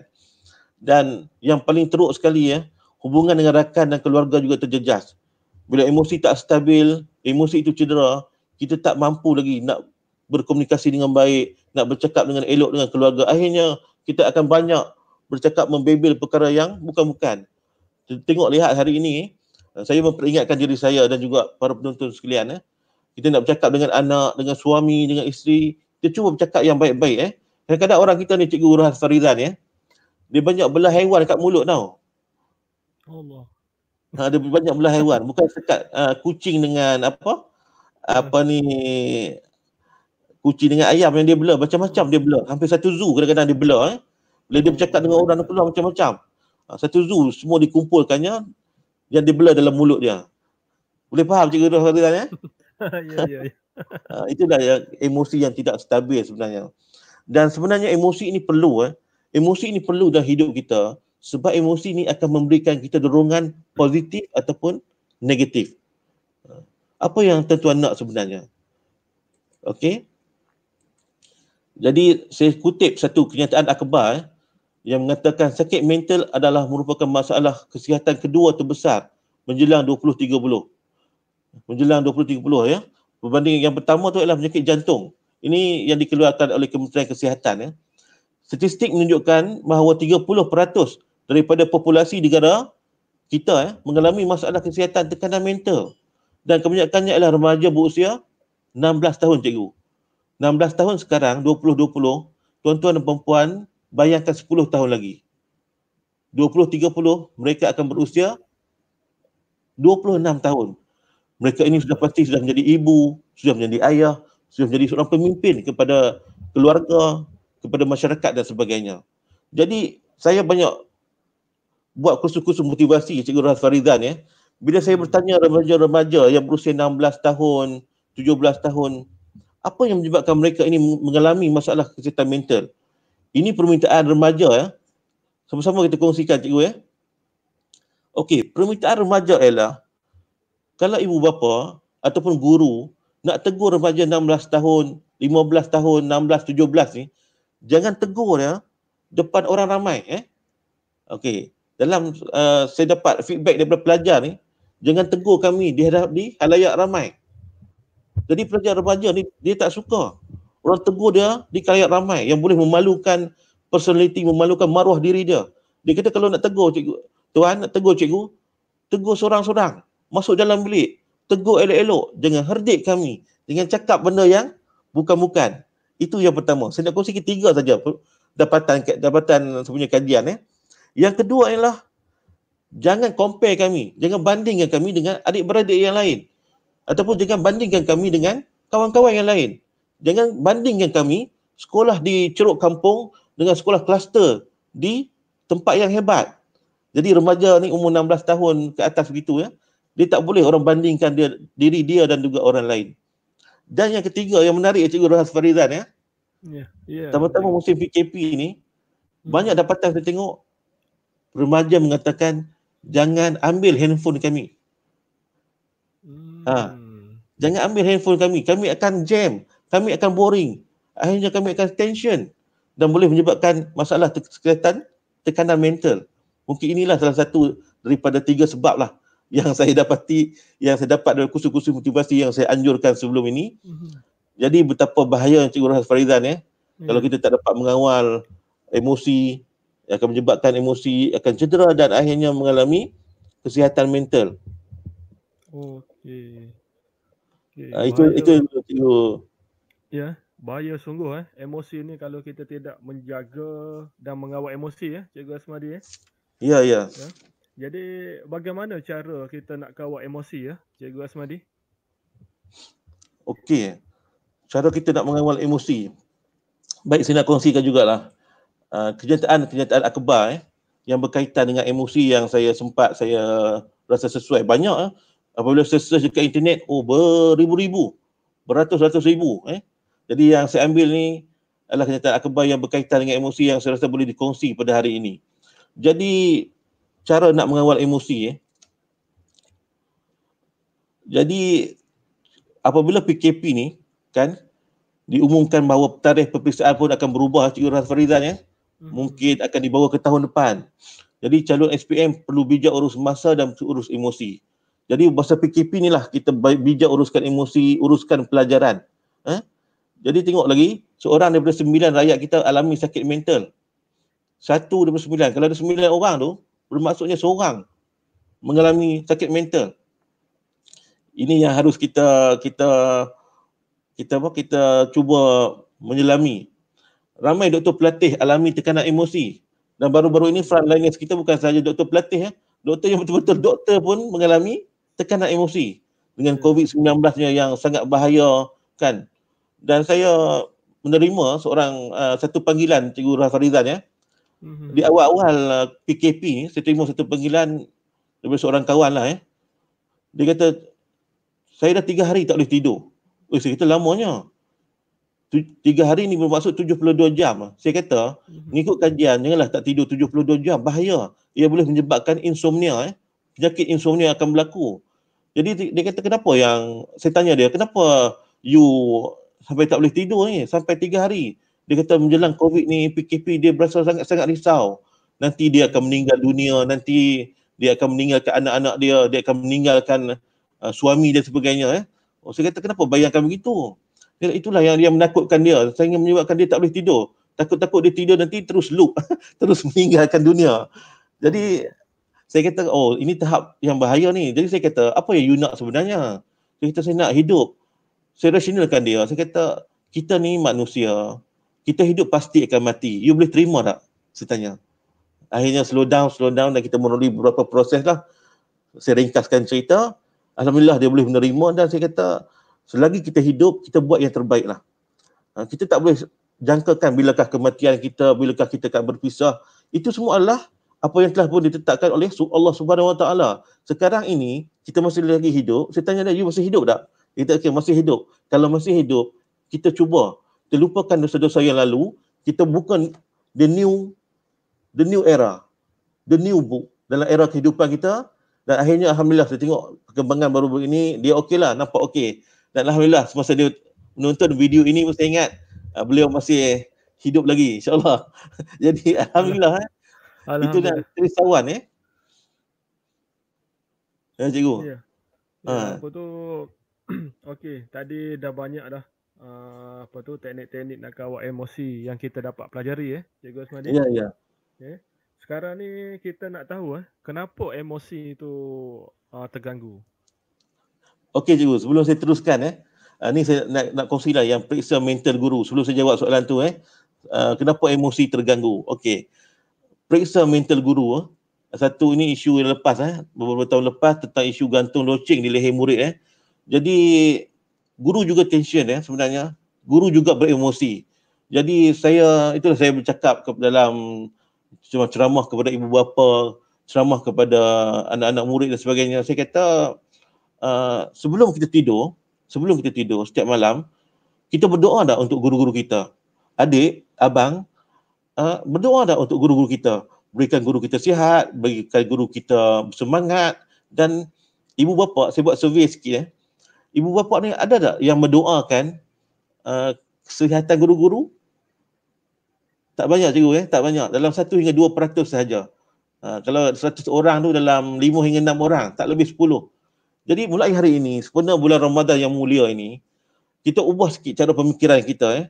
dan yang paling teruk sekali ya hubungan dengan rakan dan keluarga juga terjejas. Bila emosi tak stabil, emosi itu cedera, kita tak mampu lagi nak berkomunikasi dengan baik, nak bercakap dengan elok dengan keluarga. Akhirnya kita akan banyak bercakap membebel perkara yang bukan-bukan. Tengok lihat hari ini, eh, saya memperingatkan diri saya dan juga para penonton sekalian. Eh. Kita nak bercakap dengan anak, dengan suami, dengan isteri. Kita cuba bercakap yang baik-baik. Eh. Kadang-kadang orang kita ni, Cikgu Urhan Farizan, eh. dia banyak belah haiwan kat mulut tau. Allah. Ha, ada banyak belah haiwan, bukan sekat uh, kucing dengan apa? Apa ni kucing dengan ayam yang dia belah macam-macam dia belah. Hampir satu zoo kadang-kadang dia belah eh. Bila dia bercakap dengan orang keluar macam-macam. Uh, satu zoo semua dikumpulkannya yang dia belah dalam mulut dia. Boleh faham cikgu Ruh tadi tanya? Ya, ya, ya. Itulah yang emosi yang tidak stabil sebenarnya. Dan sebenarnya emosi ini perlu eh. Emosi ini perlu dalam hidup kita sebab emosi ni akan memberikan kita dorongan positif ataupun negatif. Apa yang tuan nak sebenarnya? Okey. Jadi saya kutip satu kenyataan akhbar eh, yang mengatakan sakit mental adalah merupakan masalah kesihatan kedua terbesar menjelang 2030. Menjelang 2030 ya. Berbanding yang pertama tu ialah penyakit jantung. Ini yang dikeluarkan oleh Kementerian Kesihatan ya. Statistik menunjukkan bahawa 30% daripada populasi negara kita eh, mengalami masalah kesihatan tekanan mental dan kebanyakannya adalah remaja berusia 16 tahun cikgu 16 tahun sekarang 2020 tuan-tuan dan perempuan bayangkan 10 tahun lagi 20-30 mereka akan berusia 26 tahun mereka ini sudah pasti sudah menjadi ibu sudah menjadi ayah sudah menjadi seorang pemimpin kepada keluarga kepada masyarakat dan sebagainya jadi saya banyak buat kursus-kursus motivasi Cikgu Ras Faridan ya. Bila saya hmm. bertanya remaja-remaja yang berusia 16 tahun, 17 tahun, apa yang menyebabkan mereka ini mengalami masalah kesihatan mental? Ini permintaan remaja ya. Sama-sama kita kongsikan cikgu ya. Okey, permintaan remaja ialah kalau ibu bapa ataupun guru nak tegur remaja 16 tahun, 15 tahun, 16, 17 ni, jangan tegur ya depan orang ramai eh. Okey, dalam uh, saya dapat feedback daripada pelajar ni jangan tegur kami di hadap di halayak ramai jadi pelajar remaja ni dia tak suka orang tegur dia di halayak ramai yang boleh memalukan personality memalukan maruah diri dia dia kata kalau nak tegur cikgu tuan nak tegur cikgu tegur seorang-seorang masuk dalam bilik tegur elok-elok jangan herdik kami dengan cakap benda yang bukan-bukan itu yang pertama saya nak kongsi ketiga saja dapatan dapatan sebenarnya kajian eh yang kedua ialah jangan compare kami, jangan bandingkan kami dengan adik-beradik yang lain ataupun jangan bandingkan kami dengan kawan-kawan yang lain. Jangan bandingkan kami sekolah di ceruk kampung dengan sekolah kluster di tempat yang hebat. Jadi remaja ni umur 16 tahun ke atas begitu ya. Dia tak boleh orang bandingkan dia, diri dia dan juga orang lain. Dan yang ketiga yang menarik Cikgu Rahas Farizan ya. Ya. Yeah, ya. yeah. Tama-tama musim PKP ni hmm. banyak dapatan saya tengok remaja mengatakan jangan ambil handphone kami. Hmm. Ha. Jangan ambil handphone kami. Kami akan jam. Kami akan boring. Akhirnya kami akan tension dan boleh menyebabkan masalah kesihatan, tekanan mental. Mungkin inilah salah satu daripada tiga sebab lah yang saya dapati, yang saya dapat dari kursus-kursus motivasi yang saya anjurkan sebelum ini. Mm-hmm. Jadi betapa bahaya Cikgu Rahas Farizan ya. Eh? Kalau kita tak dapat mengawal emosi, akan menyebabkan emosi akan cedera dan akhirnya mengalami kesihatan mental. Okey. Okay. Uh, ah, itu itu itu. Ya, yeah. bahaya sungguh eh emosi ni kalau kita tidak menjaga dan mengawal emosi eh cikgu Asmadi eh. Ya, yeah, ya. Yeah. Yeah. Jadi bagaimana cara kita nak kawal emosi ya, eh? cikgu Asmadi? Okey. Cara kita nak mengawal emosi. Baik saya nak kongsikan jugalah kenyataan-kenyataan ah, akbar eh, yang berkaitan dengan emosi yang saya sempat saya rasa sesuai banyak eh, apabila saya search dekat internet oh beribu-ribu beratus-ratus ribu eh. jadi yang saya ambil ni adalah kenyataan akbar yang berkaitan dengan emosi yang saya rasa boleh dikongsi pada hari ini jadi cara nak mengawal emosi eh. jadi apabila PKP ni kan diumumkan bahawa tarikh peperiksaan pun akan berubah Cikgu Razfarizan ya eh. Hmm. mungkin akan dibawa ke tahun depan. Jadi calon SPM perlu bijak urus masa dan urus emosi. Jadi bahasa PKP ni lah kita bijak uruskan emosi, uruskan pelajaran. Eh? Jadi tengok lagi, seorang daripada sembilan rakyat kita alami sakit mental. Satu daripada sembilan. Kalau ada sembilan orang tu, bermaksudnya seorang mengalami sakit mental. Ini yang harus kita kita kita apa kita cuba menyelami ramai doktor pelatih alami tekanan emosi dan baru-baru ini frontliners kita bukan sahaja doktor pelatih ya. Doktor yang betul-betul doktor pun mengalami tekanan emosi dengan COVID-19 nya yang sangat bahaya kan. Dan saya menerima seorang uh, satu panggilan Cikgu Rafarizan ya. Mhm. Di awal-awal uh, PKP saya terima satu panggilan daripada seorang kawan lah ya. Dia kata saya dah tiga hari tak boleh tidur. Oh, saya kata lamanya tiga hari ni bermaksud 72 jam. Saya kata, mengikut mhm. kajian, janganlah tak tidur 72 jam. Bahaya. Ia boleh menyebabkan insomnia. Eh. Penyakit insomnia akan berlaku. Jadi dia kata, kenapa yang... Saya tanya dia, kenapa you sampai tak boleh tidur ni? Eh, sampai tiga hari. Dia kata menjelang COVID ni, PKP dia berasa sangat-sangat risau. Nanti dia akan meninggal dunia. Nanti dia akan meninggalkan anak-anak dia. Dia akan meninggalkan uh, suami dan sebagainya. Eh. Oh, saya kata, kenapa bayangkan begitu? Jadi itulah yang yang menakutkan dia sehingga menyebabkan dia tak boleh tidur. Takut-takut dia tidur nanti terus loop, terus meninggalkan dunia. Jadi saya kata oh ini tahap yang bahaya ni. Jadi saya kata apa yang you nak sebenarnya? Saya kata saya nak hidup. Saya rasionalkan dia. Saya kata kita ni manusia, kita hidup pasti akan mati. You boleh terima tak? Saya tanya. Akhirnya slow down, slow down dan kita melalui beberapa proses lah. Saya ringkaskan cerita. Alhamdulillah dia boleh menerima dan saya kata selagi kita hidup, kita buat yang terbaiklah. Ha, kita tak boleh jangkakan bilakah kematian kita, bilakah kita akan berpisah. Itu semua adalah apa yang telah pun ditetapkan oleh Allah Subhanahu Wa Taala. Sekarang ini kita masih lagi hidup. Saya tanya dia, you masih hidup tak? Kita okay, masih hidup. Kalau masih hidup, kita cuba terlupakan dosa-dosa yang lalu. Kita bukan the new the new era, the new book dalam era kehidupan kita. Dan akhirnya Alhamdulillah saya tengok perkembangan baru-baru ini, dia okey lah, nampak okey dan alhamdulillah semasa dia menonton video ini mesti ingat uh, beliau masih hidup lagi insyaallah jadi alhamdulillah alhamdulillah. Eh. itu dah risauan eh ya eh, cikgu ya ha. Ya, apa tu okey tadi dah banyak dah uh, apa tu teknik-teknik nak kawal emosi yang kita dapat pelajari eh cikgu Osman eh. ya ya okey ya. sekarang ni kita nak tahu eh kenapa emosi itu uh, terganggu Okey cikgu, sebelum saya teruskan eh. Uh, ni saya nak, nak kongsi lah yang periksa mental guru. Sebelum saya jawab soalan tu eh. Uh, kenapa emosi terganggu? Okey. Periksa mental guru eh. Satu ini isu yang lepas eh. Beberapa tahun lepas tentang isu gantung loceng di leher murid eh. Jadi guru juga tension eh sebenarnya. Guru juga beremosi. Jadi saya, itulah saya bercakap ke dalam cuma ceramah kepada ibu bapa, ceramah kepada anak-anak murid dan sebagainya. Saya kata, Uh, sebelum kita tidur, sebelum kita tidur setiap malam, kita berdoa dah untuk guru-guru kita. Adik, abang, uh, berdoa dah untuk guru-guru kita. Berikan guru kita sihat, berikan guru kita semangat dan ibu bapa, saya buat survey sikit eh. Ibu bapa ni ada tak yang mendoakan uh, kesihatan guru-guru? Tak banyak cikgu eh, tak banyak. Dalam satu hingga dua peratus sahaja. Uh, kalau seratus orang tu dalam lima hingga enam orang, tak lebih sepuluh. Jadi mulai hari ini, sepenuh bulan Ramadan yang mulia ini, kita ubah sikit cara pemikiran kita. Eh.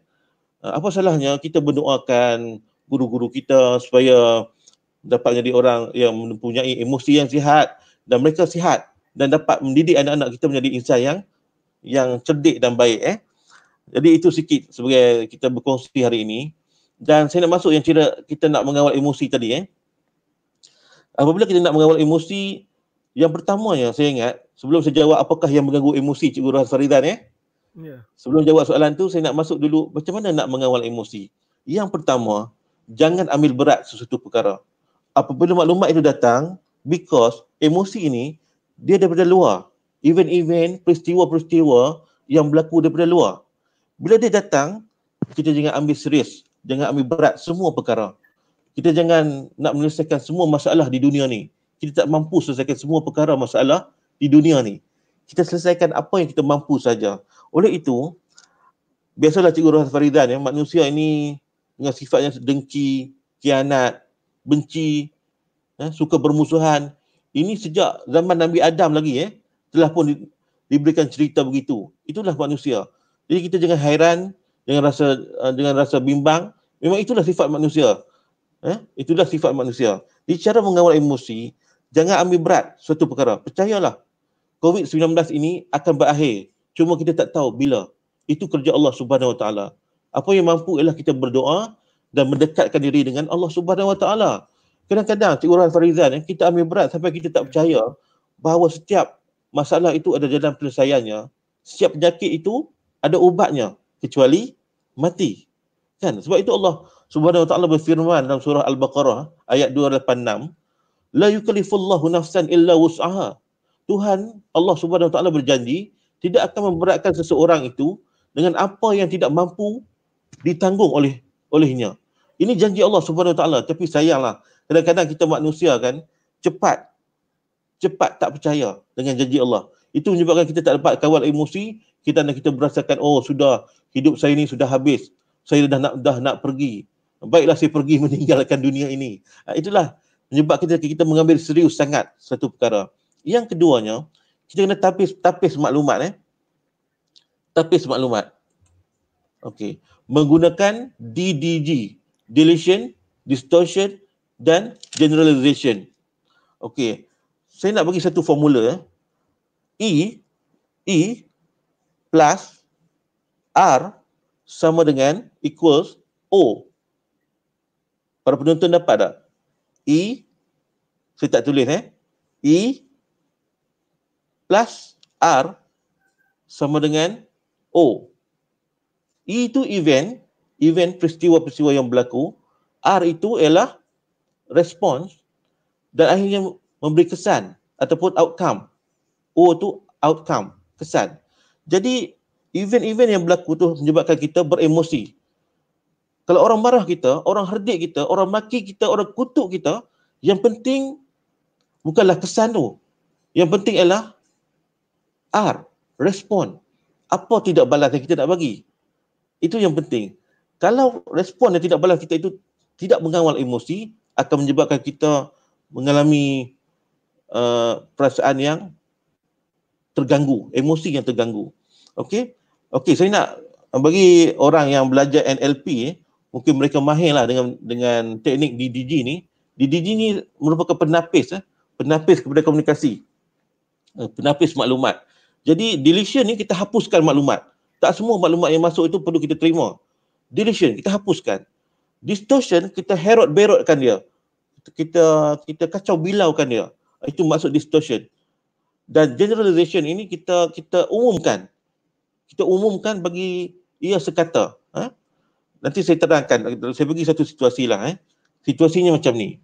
Ah, apa salahnya kita berdoakan guru-guru kita supaya dapat jadi orang yang mempunyai emosi yang sihat dan mereka sihat dan dapat mendidik anak-anak kita menjadi insan yang yang cerdik dan baik eh. Jadi itu sikit sebagai kita berkongsi hari ini. Dan saya nak masuk yang cara kita nak mengawal emosi tadi eh. Apabila kita nak mengawal emosi, yang pertama yang saya ingat sebelum saya jawab apakah yang mengganggu emosi Cikgu Rohan Faridan eh. Ya. Sebelum jawab soalan tu saya nak masuk dulu macam mana nak mengawal emosi. Yang pertama, jangan ambil berat sesuatu perkara. Apabila maklumat itu datang because emosi ini dia daripada luar. Event-event, peristiwa-peristiwa yang berlaku daripada luar. Bila dia datang, kita jangan ambil serius, jangan ambil berat semua perkara. Kita jangan nak menyelesaikan semua masalah di dunia ni. Kita tak mampu selesaikan semua perkara masalah di dunia ni. Kita selesaikan apa yang kita mampu saja. Oleh itu, biasalah Cikgu Rahul Faridan ya, manusia ini dengan sifatnya dengki, kianat, benci, ya, suka bermusuhan. Ini sejak zaman Nabi Adam lagi ya, telah pun di, diberikan cerita begitu. Itulah manusia. Jadi kita jangan hairan, jangan rasa eh, dengan rasa bimbang. Memang itulah sifat manusia. Eh, itulah sifat manusia. Di cara mengawal emosi, jangan ambil berat suatu perkara. Percayalah, COVID-19 ini akan berakhir. Cuma kita tak tahu bila. Itu kerja Allah Subhanahu Wa Taala. Apa yang mampu ialah kita berdoa dan mendekatkan diri dengan Allah Subhanahu Wa Taala. Kadang-kadang Cik Urah Farizan, eh, kita ambil berat sampai kita tak percaya bahawa setiap masalah itu ada jalan penyelesaiannya. Setiap penyakit itu ada ubatnya. Kecuali mati. Kan? Sebab itu Allah Subhanahu Wa Taala berfirman dalam surah Al-Baqarah ayat 286. La yukalifullahu nafsan illa wus'aha. Tuhan Allah Subhanahu Wa taala berjanji tidak akan memberatkan seseorang itu dengan apa yang tidak mampu ditanggung oleh olehnya. Ini janji Allah Subhanahu Wa taala tapi sayanglah kadang-kadang kita manusia kan cepat cepat tak percaya dengan janji Allah. Itu menyebabkan kita tak dapat kawal emosi, kita nak kita merasakan oh sudah hidup saya ini sudah habis. Saya dah nak dah nak pergi. Baiklah saya pergi meninggalkan dunia ini. Ah, itulah menyebabkan kita kita mengambil serius sangat satu perkara. Yang keduanya, kita kena tapis tapis maklumat eh. Tapis maklumat. Okey. Menggunakan DDG, deletion, distortion dan generalization. Okey. Saya nak bagi satu formula eh. E E plus R sama dengan equals O. Para penonton dapat tak? E saya tak tulis eh. E plus R sama dengan O. E itu event, event peristiwa-peristiwa yang berlaku. R itu ialah response dan akhirnya memberi kesan ataupun outcome. O itu outcome, kesan. Jadi event-event yang berlaku tu menyebabkan kita beremosi. Kalau orang marah kita, orang herdik kita, orang maki kita, orang kutuk kita, yang penting bukanlah kesan tu. Yang penting ialah R, respon. Apa tidak balas yang kita nak bagi? Itu yang penting. Kalau respon yang tidak balas kita itu tidak mengawal emosi, akan menyebabkan kita mengalami uh, perasaan yang terganggu, emosi yang terganggu. Okey? Okey, saya nak bagi orang yang belajar NLP eh, mungkin mereka mahir lah dengan dengan teknik DDG ni. DDG ni merupakan penapis eh, penapis kepada komunikasi. Eh, penapis maklumat. Jadi deletion ni kita hapuskan maklumat. Tak semua maklumat yang masuk itu perlu kita terima. Deletion kita hapuskan. Distortion kita herot berotkan dia. Kita kita kacau bilaukan dia. Itu maksud distortion. Dan generalization ini kita kita umumkan. Kita umumkan bagi ia sekata. Ha? Nanti saya terangkan. Saya bagi satu situasi lah. Eh. Situasinya macam ni.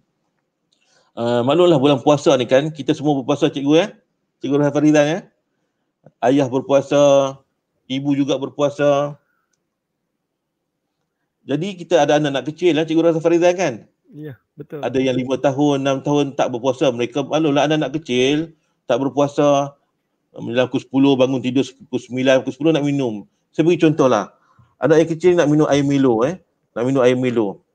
Uh, maklumlah bulan puasa ni kan. Kita semua berpuasa cikgu ya. Eh? Cikgu Rahafarizan ya. Eh? ayah berpuasa, ibu juga berpuasa. Jadi kita ada anak-anak kecil lah Cikgu rasa Farizan kan? Ya, betul. Ada yang lima tahun, enam tahun tak berpuasa. Mereka malulah anak-anak kecil tak berpuasa. Menjelang pukul sepuluh, bangun tidur pukul sembilan, pukul sepuluh nak minum. Saya beri contoh lah. Anak yang kecil nak minum air Milo eh. Nak minum air Milo.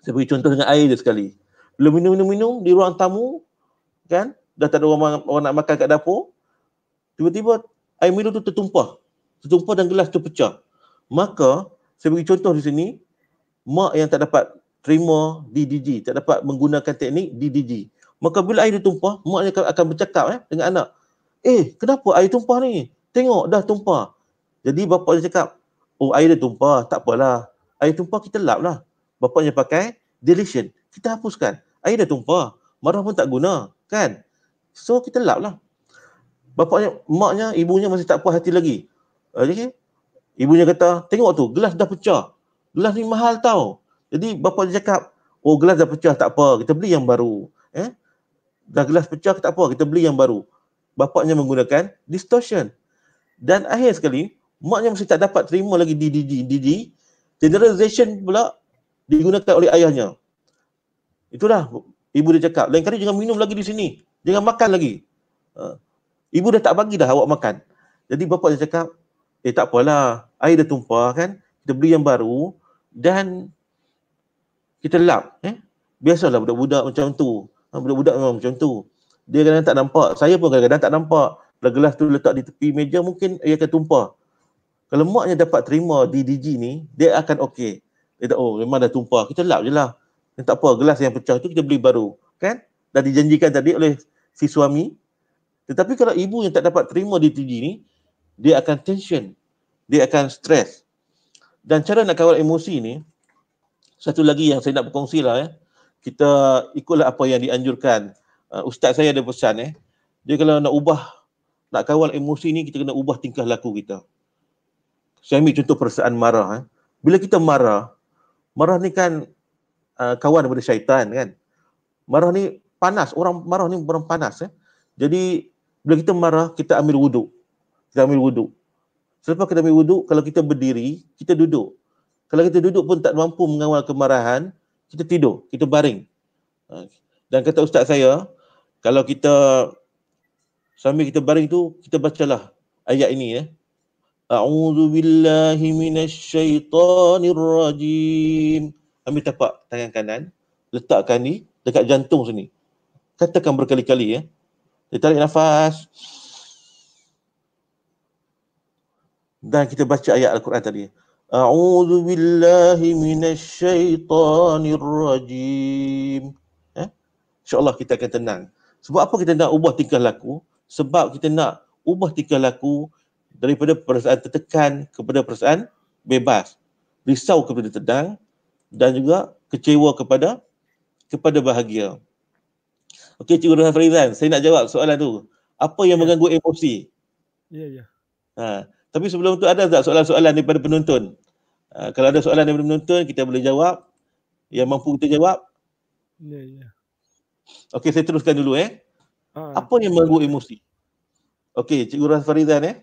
Saya beri contoh dengan air dia sekali. Belum minum-minum-minum di ruang tamu kan? Dah tak ada orang, orang nak makan kat dapur tiba-tiba air minum tu tertumpah tertumpah dan gelas tu pecah maka saya bagi contoh di sini mak yang tak dapat terima DDG tak dapat menggunakan teknik DDG maka bila air ditumpah maknya akan bercakap eh, dengan anak eh kenapa air tumpah ni tengok dah tumpah jadi bapa dia cakap oh air dah tumpah tak apalah air tumpah kita lap lah Bapa bapaknya pakai deletion kita hapuskan air dah tumpah marah pun tak guna kan so kita lap lah bapaknya, maknya, ibunya masih tak puas hati lagi. Okay? Eh, ibunya kata, tengok tu, gelas dah pecah. Gelas ni mahal tau. Jadi bapak dia cakap, oh gelas dah pecah, tak apa, kita beli yang baru. Eh? Dah gelas pecah, tak apa, kita beli yang baru. Bapaknya menggunakan distortion. Dan akhir sekali, maknya masih tak dapat terima lagi di DDD. DDD. Generalization pula digunakan oleh ayahnya. Itulah ibu dia cakap, lain kali jangan minum lagi di sini. Jangan makan lagi. Uh, Ibu dah tak bagi dah awak makan. Jadi bapak dia cakap, eh tak apalah, air dah tumpah kan, kita beli yang baru dan kita lap. Eh? Biasalah budak-budak macam tu. Ha, budak-budak memang macam tu. Dia kadang-kadang tak nampak, saya pun kadang-kadang tak nampak. Kalau gelas tu letak di tepi meja, mungkin ia akan tumpah. Kalau maknya dapat terima di DG ni, dia akan okey. Dia tak, oh memang dah tumpah, kita lap je lah. tak apa, gelas yang pecah tu kita beli baru. Kan? Dah dijanjikan tadi oleh si suami, tetapi kalau ibu yang tak dapat terima di DTG ni, dia akan tension, dia akan stres. Dan cara nak kawal emosi ni, satu lagi yang saya nak berkongsi lah ya, kita ikutlah apa yang dianjurkan. Uh, Ustaz saya ada pesan eh, dia kalau nak ubah, nak kawal emosi ni, kita kena ubah tingkah laku kita. Saya ambil contoh perasaan marah. Eh. Bila kita marah, marah ni kan uh, kawan daripada syaitan kan. Marah ni panas, orang marah ni orang panas. Eh. Jadi bila kita marah kita ambil wuduk kita ambil wuduk selepas kita ambil wuduk kalau kita berdiri kita duduk kalau kita duduk pun tak mampu mengawal kemarahan kita tidur kita baring ha. dan kata ustaz saya kalau kita sambil kita baring tu kita bacalah ayat ini ya a'udzu billahi minasyaitonir rajim ambil tapak tangan kanan letakkan ni dekat jantung sini katakan berkali-kali ya dia tarik nafas. Dan kita baca ayat Al-Quran tadi. A'udhu billahi minasyaitanir rajim. Eh? InsyaAllah kita akan tenang. Sebab apa kita nak ubah tingkah laku? Sebab kita nak ubah tingkah laku daripada perasaan tertekan kepada perasaan bebas. Risau kepada tenang dan juga kecewa kepada kepada bahagia. Okey Cikgu Rehan Farizan, saya nak jawab soalan tu. Apa yang ya. mengganggu emosi? Ya, ya. Ha. Tapi sebelum tu ada tak soalan-soalan daripada penonton? Ha. kalau ada soalan daripada penonton, kita boleh jawab. Yang mampu kita jawab. Ya, ya. Okey, saya teruskan dulu eh. Ha. Apa yang mengganggu emosi? Okey, Cikgu Rehan Farizan eh.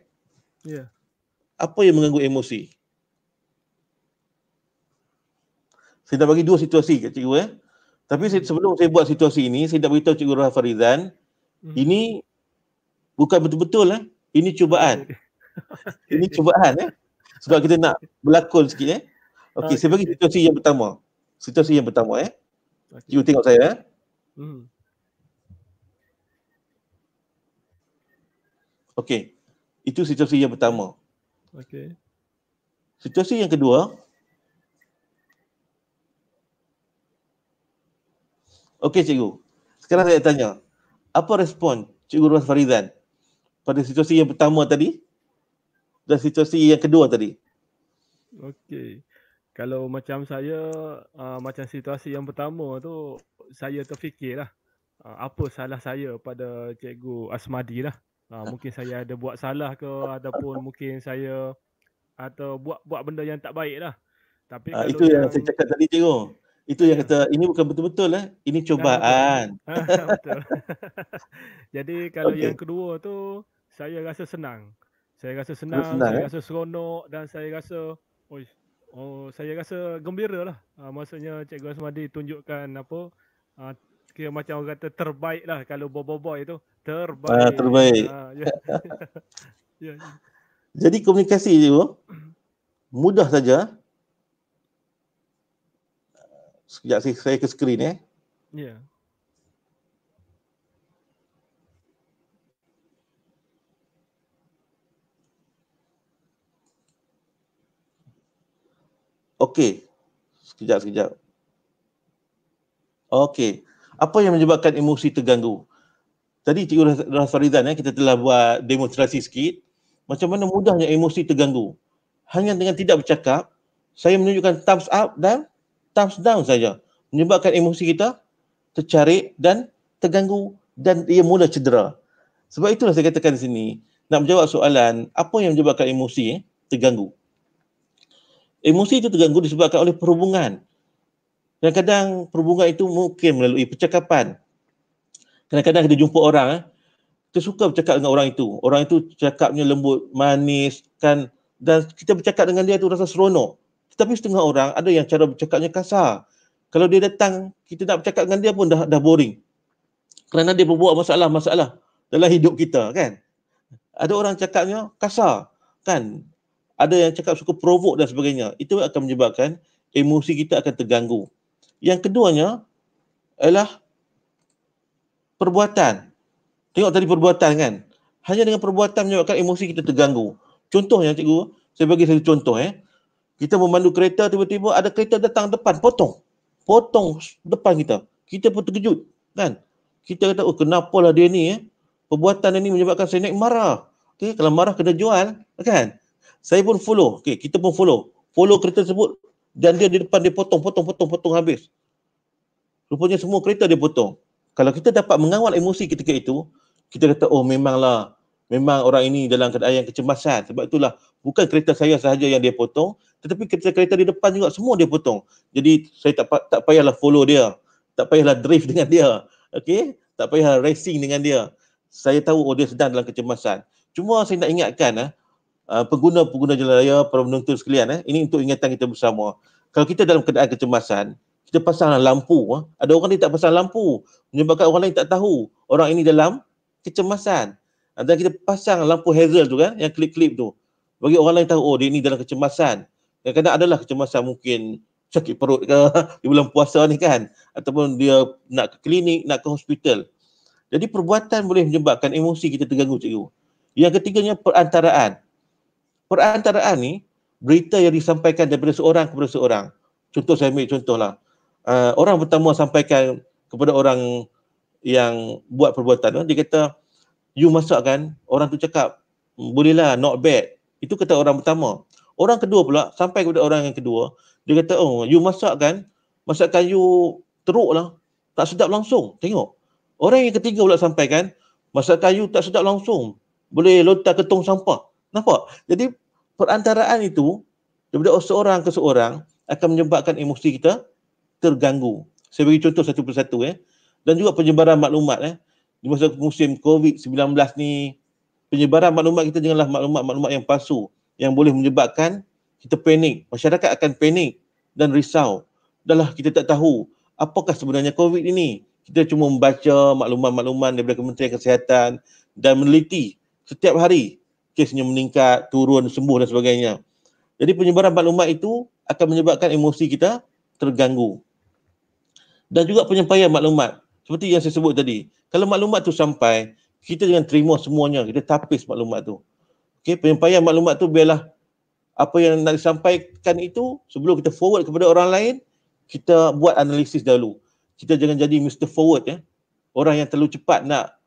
Ya. Apa yang mengganggu emosi? Saya dah bagi dua situasi kat Cikgu eh. Tapi saya, sebelum saya buat situasi ini, saya nak beritahu Cikgu Rahaf Farizan, hmm. ini bukan betul-betul eh. Ini cubaan. ini cubaan eh. Sebab kita nak berlakon sikit eh. Okey, okay. Ah, saya bagi situasi yang pertama. Situasi yang pertama eh. Okay. Cikgu tengok saya eh. Hmm. Okey. Itu situasi yang pertama. Okey. Situasi yang kedua, Okey cikgu. Sekarang saya tanya, apa respon cikgu Ruas Farizan pada situasi yang pertama tadi dan situasi yang kedua tadi? Okey. Kalau macam saya, uh, macam situasi yang pertama tu, saya terfikirlah uh, apa salah saya pada cikgu Asmadi lah. Uh, mungkin saya ada buat salah ke ataupun mungkin saya atau buat buat benda yang tak baik lah. Tapi uh, kalau itu yang saya cakap tadi cikgu. Itu yang kata ini bukan betul-betul eh. Ini cubaan. betul. Ah, Jadi kalau okay. yang kedua tu saya rasa senang. Saya rasa senang, senang saya eh? rasa seronok dan saya rasa oi oh, oh saya rasa gembira lah. Uh, maksudnya Cikgu Asmadi tunjukkan apa uh, kira macam orang kata terbaik lah kalau bobo-bobo itu terbaik. Uh, terbaik. Uh, yeah. yeah. Jadi komunikasi itu mudah saja. Sekejap saya ke screen eh. Ya. Yeah. Okey. Sekejap sekejap. Okey. Apa yang menyebabkan emosi terganggu? Tadi Cikgu Rafarizan eh, kita telah buat demonstrasi sikit. Macam mana mudahnya emosi terganggu? Hanya dengan tidak bercakap, saya menunjukkan thumbs up dan thumbs down saja menyebabkan emosi kita tercarik dan terganggu dan ia mula cedera. Sebab itulah saya katakan di sini, nak menjawab soalan, apa yang menyebabkan emosi eh, terganggu? Emosi itu terganggu disebabkan oleh perhubungan. Kadang-kadang perhubungan itu mungkin melalui percakapan. Kadang-kadang kita jumpa orang, eh, kita suka bercakap dengan orang itu. Orang itu cakapnya lembut, manis, kan? Dan kita bercakap dengan dia itu rasa seronok tapi setengah orang ada yang cara bercakapnya kasar. Kalau dia datang, kita nak bercakap dengan dia pun dah dah boring. Kerana dia berbuat masalah-masalah dalam hidup kita, kan? Ada orang cakapnya kasar, kan? Ada yang cakap suka provok dan sebagainya. Itu akan menyebabkan emosi kita akan terganggu. Yang keduanya ialah perbuatan. Tengok tadi perbuatan kan? Hanya dengan perbuatan menyebabkan emosi kita terganggu. Contohnya cikgu, saya bagi satu contoh eh kita memandu kereta tiba-tiba ada kereta datang depan potong potong depan kita kita pun terkejut kan kita kata oh kenapa lah dia ni eh? perbuatan dia ni menyebabkan saya naik marah okey kalau marah kena jual kan saya pun follow okey kita pun follow follow kereta tersebut dan dia di depan dia potong potong potong potong habis rupanya semua kereta dia potong kalau kita dapat mengawal emosi ketika itu kita kata oh memanglah memang orang ini dalam keadaan yang kecemasan sebab itulah bukan kereta saya sahaja yang dia potong tetapi kereta-kereta di depan juga semua dia potong jadi saya tak tak payahlah follow dia tak payahlah drift dengan dia okay? tak payahlah racing dengan dia saya tahu oh dia sedang dalam kecemasan cuma saya nak ingatkan eh uh, pengguna-pengguna jalan raya para penonton sekalian eh ini untuk ingatan kita bersama kalau kita dalam keadaan kecemasan kita pasang lampu eh? ada orang ni tak pasang lampu menyebabkan orang lain tak tahu orang ini dalam kecemasan dan kita pasang lampu hazard tu kan yang klik-klik tu bagi orang lain tahu oh dia ni dalam kecemasan kadang-kadang adalah kecemasan mungkin sakit perut ke di bulan puasa ni kan ataupun dia nak ke klinik, nak ke hospital. Jadi perbuatan boleh menyebabkan emosi kita terganggu cikgu. Yang ketiganya perantaraan. Perantaraan ni berita yang disampaikan daripada seorang kepada seorang. Contoh saya ambil contohlah. Uh, orang pertama sampaikan kepada orang yang buat perbuatan dia kata you masak kan orang tu cakap bolehlah not bad itu kata orang pertama Orang kedua pula, sampai kepada orang yang kedua, dia kata, oh, you masak kan, masakan you teruk lah, tak sedap langsung, tengok. Orang yang ketiga pula kan, masakan you tak sedap langsung, boleh lontar ketung sampah. Nampak? Jadi, perantaraan itu, daripada seorang ke seorang, akan menyebabkan emosi kita terganggu. Saya bagi contoh satu persatu eh. Dan juga penyebaran maklumat eh. Di masa musim COVID-19 ni, penyebaran maklumat kita janganlah maklumat-maklumat yang palsu yang boleh menyebabkan kita panik, masyarakat akan panik dan risau. Dahlah kita tak tahu apakah sebenarnya COVID ini. Kita cuma membaca maklumat-maklumat daripada Kementerian Kesihatan dan meneliti setiap hari kesnya meningkat, turun, sembuh dan sebagainya. Jadi penyebaran maklumat itu akan menyebabkan emosi kita terganggu. Dan juga penyampaian maklumat. Seperti yang saya sebut tadi. Kalau maklumat tu sampai, kita jangan terima semuanya. Kita tapis maklumat tu. Okay, penyampaian maklumat tu biarlah apa yang nak disampaikan itu sebelum kita forward kepada orang lain, kita buat analisis dahulu. Kita jangan jadi Mr. Forward ya. Orang yang terlalu cepat nak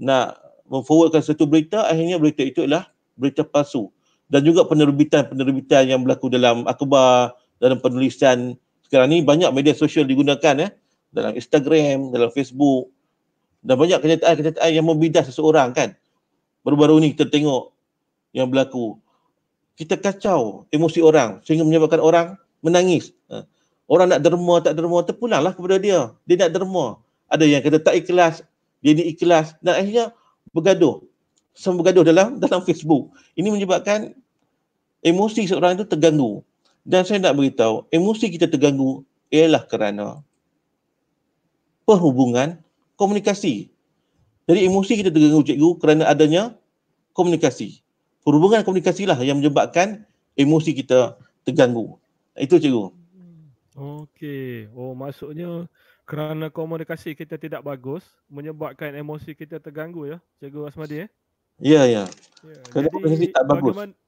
nak memforwardkan satu berita, akhirnya berita itu ialah berita palsu. Dan juga penerbitan-penerbitan yang berlaku dalam akhbar, dalam penulisan sekarang ni banyak media sosial digunakan ya. Dalam Instagram, dalam Facebook dan banyak kenyataan-kenyataan yang membidas seseorang kan. Baru-baru ni kita tengok yang berlaku. Kita kacau emosi orang sehingga menyebabkan orang menangis. Ha. Orang nak derma tak derma terpulanglah kepada dia. Dia nak derma. Ada yang kata tak ikhlas, dia ni ikhlas dan akhirnya bergaduh. Semua bergaduh dalam dalam Facebook. Ini menyebabkan emosi seorang itu terganggu. Dan saya nak beritahu, emosi kita terganggu ialah kerana perhubungan komunikasi. Jadi emosi kita terganggu cikgu kerana adanya komunikasi hubungan komunikasi lah yang menyebabkan emosi kita terganggu. Itu cikgu. Okey. Oh maksudnya kerana komunikasi kita tidak bagus menyebabkan emosi kita terganggu ya cikgu Asmadi eh? Ya ya. ya jadi, komunikasi tak bagus. Bagaiman-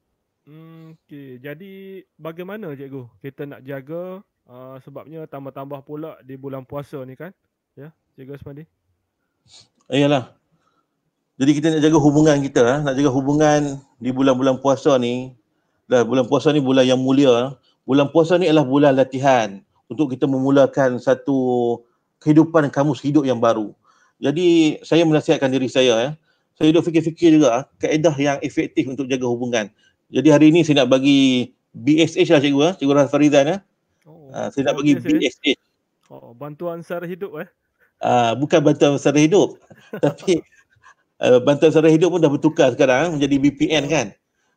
hmm, Okey, jadi bagaimana cikgu kita nak jaga uh, sebabnya tambah-tambah pula di bulan puasa ni kan? Ya, cikgu Asmadi. Ayalah. Jadi kita nak jaga hubungan kita, ah. nak jaga hubungan di bulan-bulan puasa ni. Dah bulan puasa ni bulan yang mulia. Ah. Bulan puasa ni adalah bulan latihan untuk kita memulakan satu kehidupan kamus hidup yang baru. Jadi saya menasihatkan diri saya ah. Saya duduk fikir-fikir juga kaedah yang efektif untuk jaga hubungan. Jadi hari ini saya nak bagi BSH lah cikgu cikgu Rahul Farizan Oh, saya nak bagi BSH. BSH. Oh, bantuan sara hidup eh. Uh, bukan bantuan sara hidup. tapi uh, bantuan sara hidup pun dah bertukar sekarang eh, menjadi BPN ya. kan.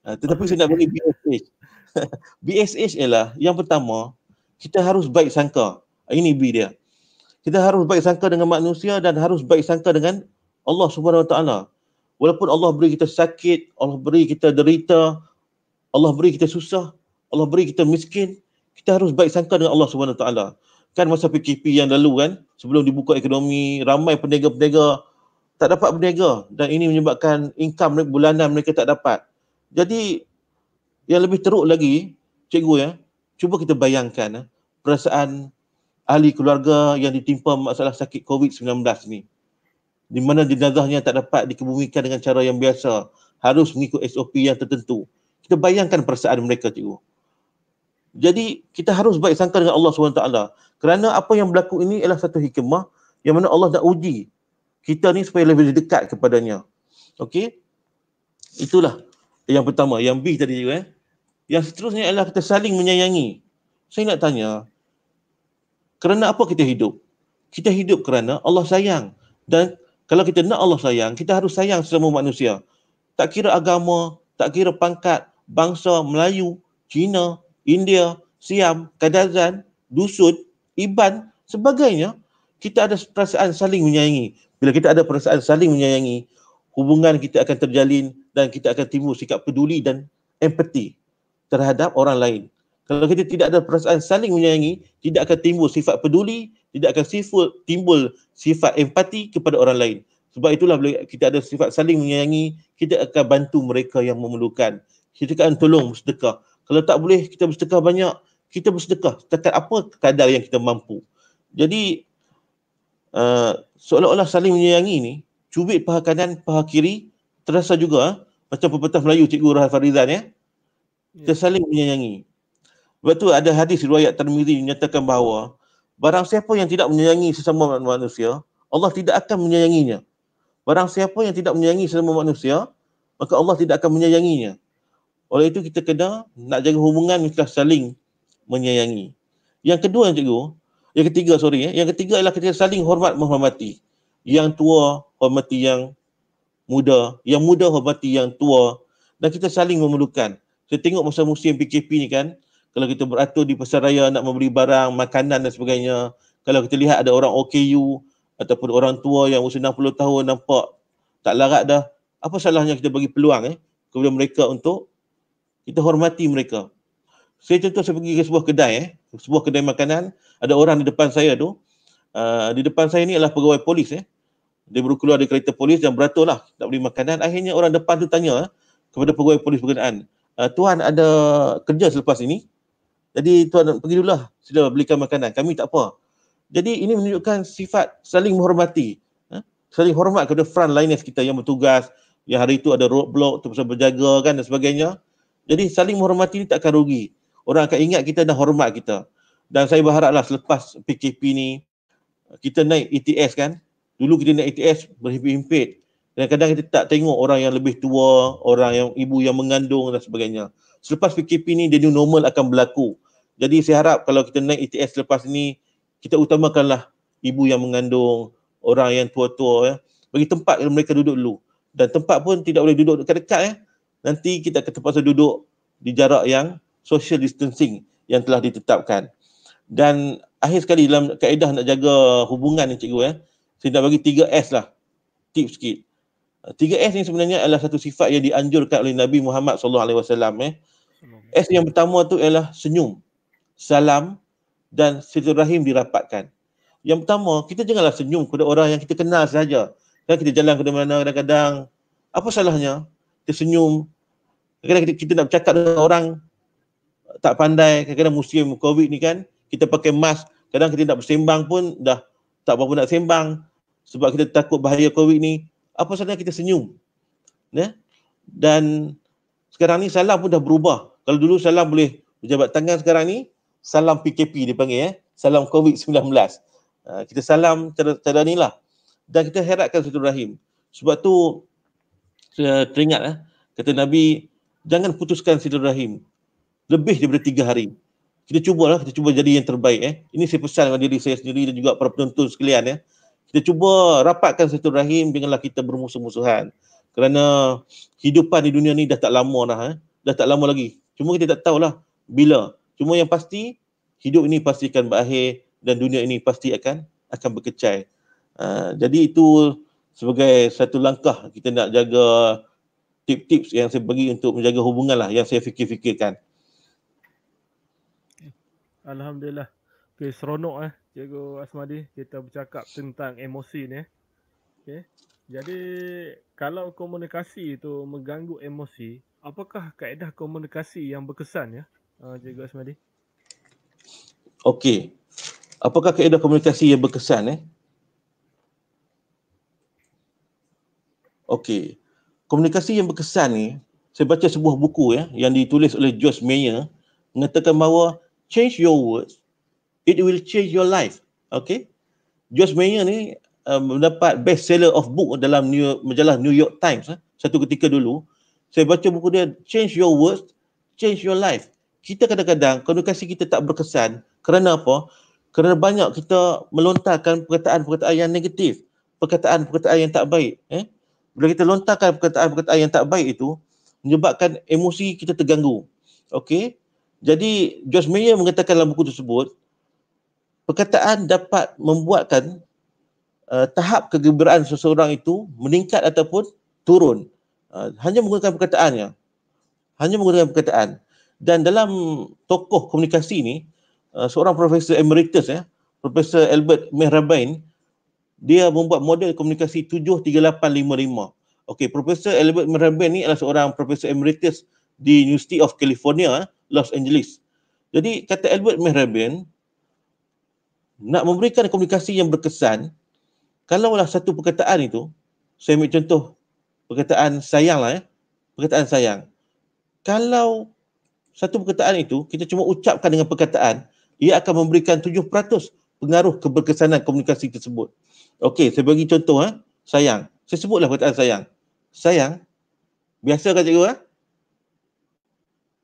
Uh, tetapi saya nak bagi BSH. BSH ialah yang pertama, kita harus baik sangka. Ini B dia. Kita harus baik sangka dengan manusia dan harus baik sangka dengan Allah Subhanahu Wa Taala. Walaupun Allah beri kita sakit, Allah beri kita derita, Allah beri kita susah, Allah beri kita miskin, kita harus baik sangka dengan Allah Subhanahu Wa Taala. Kan masa PKP yang lalu kan, sebelum dibuka ekonomi, ramai peniaga-peniaga tak dapat berniaga dan ini menyebabkan income mereka, bulanan mereka tak dapat. Jadi yang lebih teruk lagi, cikgu ya, cuba kita bayangkan ya, perasaan ahli keluarga yang ditimpa masalah sakit COVID-19 ni. Di mana jenazahnya tak dapat dikebumikan dengan cara yang biasa, harus mengikut SOP yang tertentu. Kita bayangkan perasaan mereka cikgu. Jadi kita harus baik sangka dengan Allah SWT kerana apa yang berlaku ini ialah satu hikmah yang mana Allah nak uji kita ni supaya lebih dekat kepadanya. Okey. Itulah yang pertama, yang B tadi juga eh. Yang seterusnya ialah kita saling menyayangi. Saya nak tanya, kerana apa kita hidup? Kita hidup kerana Allah sayang. Dan kalau kita nak Allah sayang, kita harus sayang semua manusia. Tak kira agama, tak kira pangkat, bangsa Melayu, Cina, India, Siam, Kadazan, Dusun, Iban, sebagainya, kita ada perasaan saling menyayangi. Bila kita ada perasaan saling menyayangi, hubungan kita akan terjalin dan kita akan timbul sikap peduli dan empati terhadap orang lain. Kalau kita tidak ada perasaan saling menyayangi, tidak akan timbul sifat peduli, tidak akan sifat, timbul sifat empati kepada orang lain. Sebab itulah bila kita ada sifat saling menyayangi, kita akan bantu mereka yang memerlukan. Kita akan tolong bersedekah. Kalau tak boleh kita bersedekah banyak, kita bersedekah setakat apa kadar yang kita mampu. Jadi Eh, seolah-olah saling menyayangi ni cubit paha kanan paha kiri terasa juga eh, macam pepatah Melayu Cikgu Rahal Farizan ya. ya kita saling menyayangi sebab tu ada hadis riwayat termiri menyatakan bahawa barang siapa yang tidak menyayangi sesama manusia Allah tidak akan menyayanginya barang siapa yang tidak menyayangi sesama manusia maka Allah tidak akan menyayanginya oleh itu kita kena nak jaga hubungan kita saling menyayangi yang kedua cikgu yang ketiga sorry eh. yang ketiga ialah kita saling hormat menghormati yang tua hormati yang muda yang muda hormati yang tua dan kita saling memerlukan saya tengok masa musim PKP ni kan kalau kita beratur di pasar raya nak membeli barang makanan dan sebagainya kalau kita lihat ada orang OKU ataupun orang tua yang usia 60 tahun nampak tak larat dah apa salahnya kita bagi peluang eh kepada mereka untuk kita hormati mereka saya contoh saya pergi ke sebuah kedai eh sebuah kedai makanan ada orang di depan saya tu uh, di depan saya ni adalah pegawai polis eh dia baru keluar dari kereta polis yang beratur lah, tak beli makanan akhirnya orang depan tu tanya eh, kepada pegawai polis berkenaan uh, tuan ada kerja selepas ini jadi tuan pergi dulu lah, sila belikan makanan kami tak apa jadi ini menunjukkan sifat saling menghormati eh? saling hormat kepada front liners kita yang bertugas yang hari itu ada roadblock tu pasal berjaga kan dan sebagainya jadi saling menghormati ni tak akan rugi orang akan ingat kita dan hormat kita dan saya berharaplah selepas PKP ni kita naik ETS kan dulu kita naik ETS berhimpit-himpit dan kadang kita tak tengok orang yang lebih tua, orang yang ibu yang mengandung dan sebagainya. Selepas PKP ni the new normal akan berlaku. Jadi saya harap kalau kita naik ETS lepas ni kita utamakanlah ibu yang mengandung, orang yang tua-tua ya. Bagi tempat yang mereka duduk dulu. Dan tempat pun tidak boleh duduk dekat-dekat ya. Nanti kita akan terpaksa duduk di jarak yang social distancing yang telah ditetapkan dan akhir sekali dalam kaedah nak jaga hubungan ni cikgu ya eh, saya nak bagi tiga s lah tip sikit Tiga s ni sebenarnya adalah satu sifat yang dianjurkan oleh Nabi Muhammad SAW eh. S yang pertama tu ialah senyum salam dan rahim dirapatkan yang pertama kita janganlah senyum kepada orang yang kita kenal saja kan kita jalan ke mana kadang-kadang apa salahnya kita senyum kadang-kadang kita, kita nak bercakap dengan orang tak pandai kadang-kadang musim covid ni kan kita pakai mask, kadang kita nak bersembang pun dah tak berapa nak sembang sebab kita takut bahaya COVID ni. Apa salahnya kita senyum? Ya? Dan sekarang ni salam pun dah berubah. Kalau dulu salam boleh berjabat tangan sekarang ni, salam PKP dipanggil ya. Salam COVID-19. Uh, ha, kita salam cara, cara ni lah. Dan kita heratkan satu rahim. Sebab tu teringat eh? kata Nabi, jangan putuskan rahim lebih daripada tiga hari kita cubalah kita cuba jadi yang terbaik eh ini saya pesan dengan diri saya sendiri dan juga para penonton sekalian ya eh. kita cuba rapatkan satu rahim janganlah kita bermusuh-musuhan kerana kehidupan di dunia ni dah tak lama dah eh dah tak lama lagi cuma kita tak tahulah bila cuma yang pasti hidup ini pasti akan berakhir dan dunia ini pasti akan akan berkecai uh, jadi itu sebagai satu langkah kita nak jaga tips-tips yang saya bagi untuk menjaga hubungan lah yang saya fikir-fikirkan. Alhamdulillah. Okey, seronok eh Cikgu Asmadi kita bercakap tentang emosi ni. Eh. Okay. Jadi kalau komunikasi itu mengganggu emosi, apakah kaedah komunikasi yang berkesan ya? Uh, Cikgu Asmadi. Okey. Apakah kaedah komunikasi yang berkesan eh? Okey. Komunikasi yang berkesan ni, saya baca sebuah buku ya yang ditulis oleh George Meyer mengatakan bahawa change your words, it will change your life. Okay? George Mayer ni um, mendapat best seller of book dalam New York, majalah New York Times. Eh? Satu ketika dulu, saya baca buku dia, change your words, change your life. Kita kadang-kadang, komunikasi kita tak berkesan kerana apa? Kerana banyak kita melontarkan perkataan-perkataan yang negatif. Perkataan-perkataan yang tak baik. Eh? Bila kita lontarkan perkataan-perkataan yang tak baik itu, menyebabkan emosi kita terganggu. Okay? Jadi George Meyer mengatakan dalam buku tersebut perkataan dapat membuatkan uh, tahap kegembiraan seseorang itu meningkat ataupun turun uh, hanya menggunakan perkataannya. Hanya menggunakan perkataan. Dan dalam tokoh komunikasi ini uh, eh, seorang profesor emeritus ya, Profesor Albert Mehrabian dia membuat model komunikasi 73855. Okey, Profesor Albert Mehrabian ni adalah seorang profesor emeritus di University of California eh Los Angeles. Jadi kata Albert Mehrabian nak memberikan komunikasi yang berkesan kalaulah satu perkataan itu saya ambil contoh perkataan sayang lah ya. Perkataan sayang. Kalau satu perkataan itu kita cuma ucapkan dengan perkataan ia akan memberikan 7% pengaruh keberkesanan komunikasi tersebut. Okey, saya bagi contoh ha? sayang. Saya sebutlah perkataan sayang. Sayang, biasa kan cikgu ha?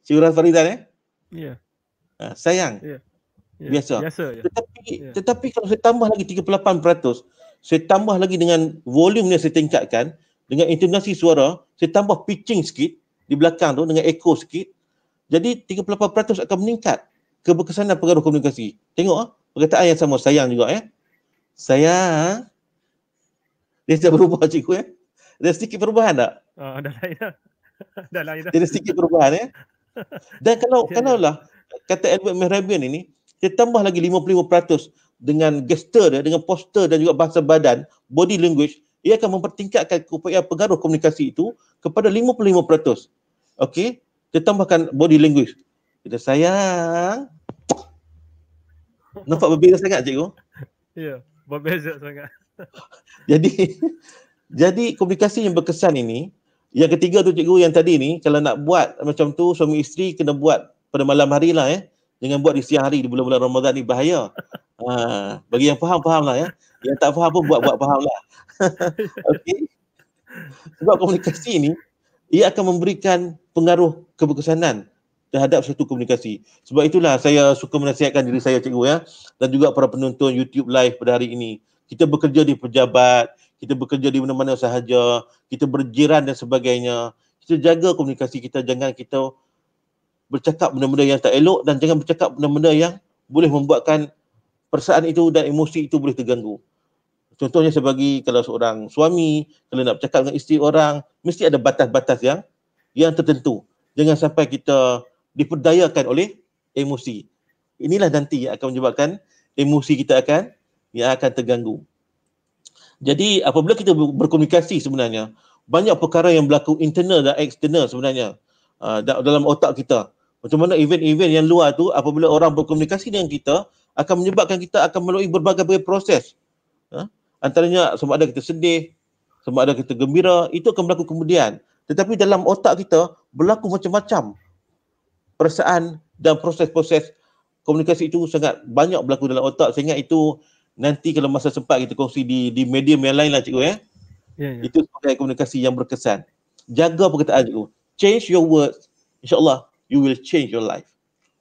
Syuran Faridan eh? Ya. Yeah. Uh, sayang. Yeah. Yeah. Biasa. Biasa yeah. Tetapi yeah. tetapi kalau saya tambah lagi 38%, saya tambah lagi dengan volume yang saya tingkatkan, dengan intonasi suara, saya tambah pitching sikit di belakang tu dengan echo sikit. Jadi 38% akan meningkat ke keberkesanan pengaruh komunikasi. Tengok ah, perkataan yang sama sayang juga ya. Eh? Sayang. Dia dah berubah cikgu ya. Eh? Ada sedikit perubahan tak? Ah, uh, dah lain dah. dah lain dah. Ada sedikit perubahan ya. Eh? Dan kalau ya, ya. kalau lah kata Edward Mehrabian ini dia tambah lagi 55% dengan gesture dia, dengan poster dan juga bahasa badan, body language, ia akan mempertingkatkan keupayaan pengaruh komunikasi itu kepada 55%. Okey, dia tambahkan body language. Kita sayang. Nampak berbeza sangat cikgu? Ya, yeah, berbeza sangat. jadi jadi komunikasi yang berkesan ini yang ketiga tu cikgu yang tadi ni, kalau nak buat macam tu, suami isteri kena buat pada malam hari lah eh. Jangan buat di siang hari, di bulan-bulan Ramadan ni bahaya. Ha, bagi yang faham, faham lah ya. Yang tak faham pun buat-buat faham lah. okay. Sebab komunikasi ni, ia akan memberikan pengaruh keberkesanan terhadap satu komunikasi. Sebab itulah saya suka menasihatkan diri saya cikgu ya. Dan juga para penonton YouTube live pada hari ini. Kita bekerja di pejabat, kita bekerja di mana-mana sahaja, kita berjiran dan sebagainya. Kita jaga komunikasi kita, jangan kita bercakap benda-benda yang tak elok dan jangan bercakap benda-benda yang boleh membuatkan perasaan itu dan emosi itu boleh terganggu. Contohnya sebagai kalau seorang suami, kalau nak bercakap dengan isteri orang, mesti ada batas-batas yang yang tertentu. Jangan sampai kita diperdayakan oleh emosi. Inilah nanti yang akan menyebabkan emosi kita akan yang akan terganggu. Jadi apabila kita berkomunikasi sebenarnya banyak perkara yang berlaku internal dan eksternal sebenarnya uh, dalam otak kita. Macam mana event-event yang luar tu apabila orang berkomunikasi dengan kita akan menyebabkan kita akan melalui berbagai-bagai proses. Uh, antaranya sama ada kita sedih, sama ada kita gembira, itu akan berlaku kemudian. Tetapi dalam otak kita berlaku macam-macam perasaan dan proses-proses komunikasi itu sangat banyak berlaku dalam otak sehingga itu nanti kalau masa sempat kita kongsi di di medium yang lain lah cikgu eh. ya. Yeah, yeah. Itu sebagai komunikasi yang berkesan. Jaga perkataan cikgu. Change your words. InsyaAllah you will change your life.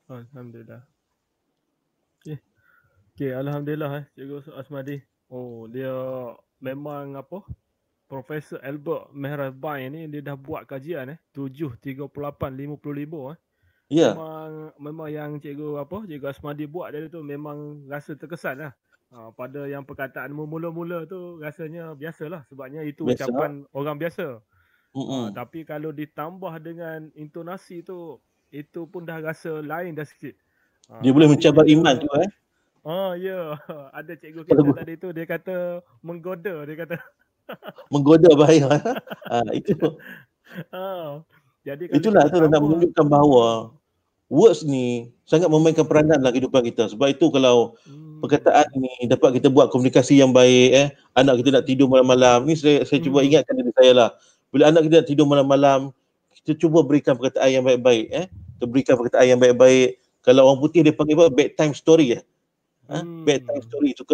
Alhamdulillah. Okay. okay Alhamdulillah eh, cikgu Asmadi. Oh dia memang apa? Profesor Albert Mehrabai ni dia dah buat kajian eh. 7, 38, 55 eh. Ya. Yeah. Memang memang yang cikgu apa cikgu Asmadi buat dia tu memang rasa terkesan lah uh, pada yang perkataan mula-mula tu rasanya biasalah sebabnya itu biasa. ucapan orang biasa. Uh, tapi kalau ditambah dengan intonasi tu itu pun dah rasa lain dah sikit. Uh, dia boleh mencabar iman tu eh. Oh ya, yeah. ada cikgu kita Pertama. tadi tu dia kata menggoda dia kata. menggoda bahaya. Eh? Ah itu. Uh, jadi itulah tu nak menunjukkan bahawa words ni sangat memainkan peranan dalam kehidupan kita. Sebab itu kalau hmm perkataan ni dapat kita buat komunikasi yang baik eh anak kita nak tidur malam-malam ni saya saya cuba hmm. ingatkan diri saya lah bila anak kita nak tidur malam-malam kita cuba berikan perkataan yang baik-baik eh kita berikan perkataan yang baik-baik kalau orang putih dia panggil apa bedtime story eh ha? hmm. bedtime story suka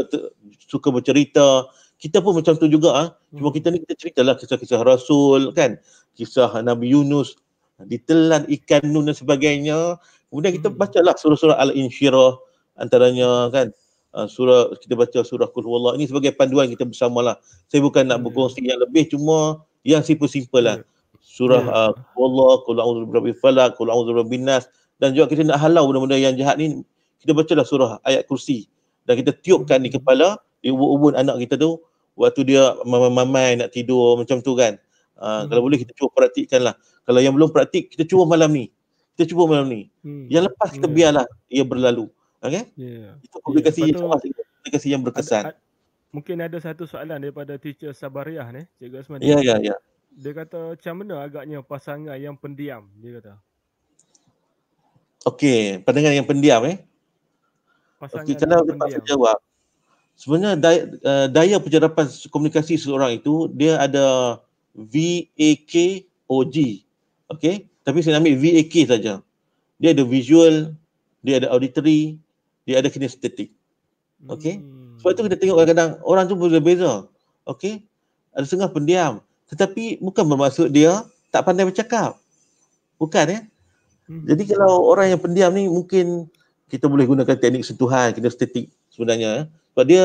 suka bercerita kita pun macam tu juga ah ha? cuma hmm. kita ni kita ceritalah kisah-kisah rasul kan kisah Nabi Yunus ditelan ikan nun dan sebagainya kemudian kita hmm. bacalah surah-surah al-insyirah antaranya kan Ah, surah kita baca surah Qul Huwallah ini sebagai panduan kita bersamalah. Saya bukan nak hmm. berkongsi yeah. yang lebih cuma yang simple-simple lah. Ya. Surah yeah. Ya. uh, Allah, Qul A'udhu Rabbi Falak, Qul A'udhu Rabbi Nas dan juga kita nak halau benda-benda yang jahat ni kita bacalah surah ayat kursi dan kita tiupkan di hmm. kepala di ubun-ubun anak kita tu waktu dia mamai nak tidur macam tu kan. Uh, hmm. Kalau boleh kita cuba praktikkan lah. Kalau yang belum praktik kita cuba malam ni. Kita cuba malam ni. Hmm. Yang lepas kita ya. biarlah ia berlalu. Okay? Yeah. Itu publikasi yeah, yang cemas, publikasi yang berkesan. Ada, ada, mungkin ada satu soalan daripada teacher Sabariah ni, Cikgu Osman. Ya, ya, ya. Dia kata macam mana agaknya pasangan yang pendiam, dia kata. Okey, pandangan yang pendiam eh. Pasangan okay, yang pendiam. jawab. Sebenarnya daya, uh, daya penjadapan komunikasi seorang itu, dia ada V-A-K-O-G. Okey, tapi saya ambil V-A-K saja. Dia ada visual, dia ada auditory, dia ada kinestetik. Okey. Hmm. Sebab tu kita tengok kadang-kadang orang tu boleh berbeza. Okey. Ada setengah pendiam. Tetapi bukan bermaksud dia tak pandai bercakap. Bukan ya. Eh? Hmm. Jadi kalau orang yang pendiam ni mungkin kita boleh gunakan teknik sentuhan, kinestetik sebenarnya. Eh? Sebab dia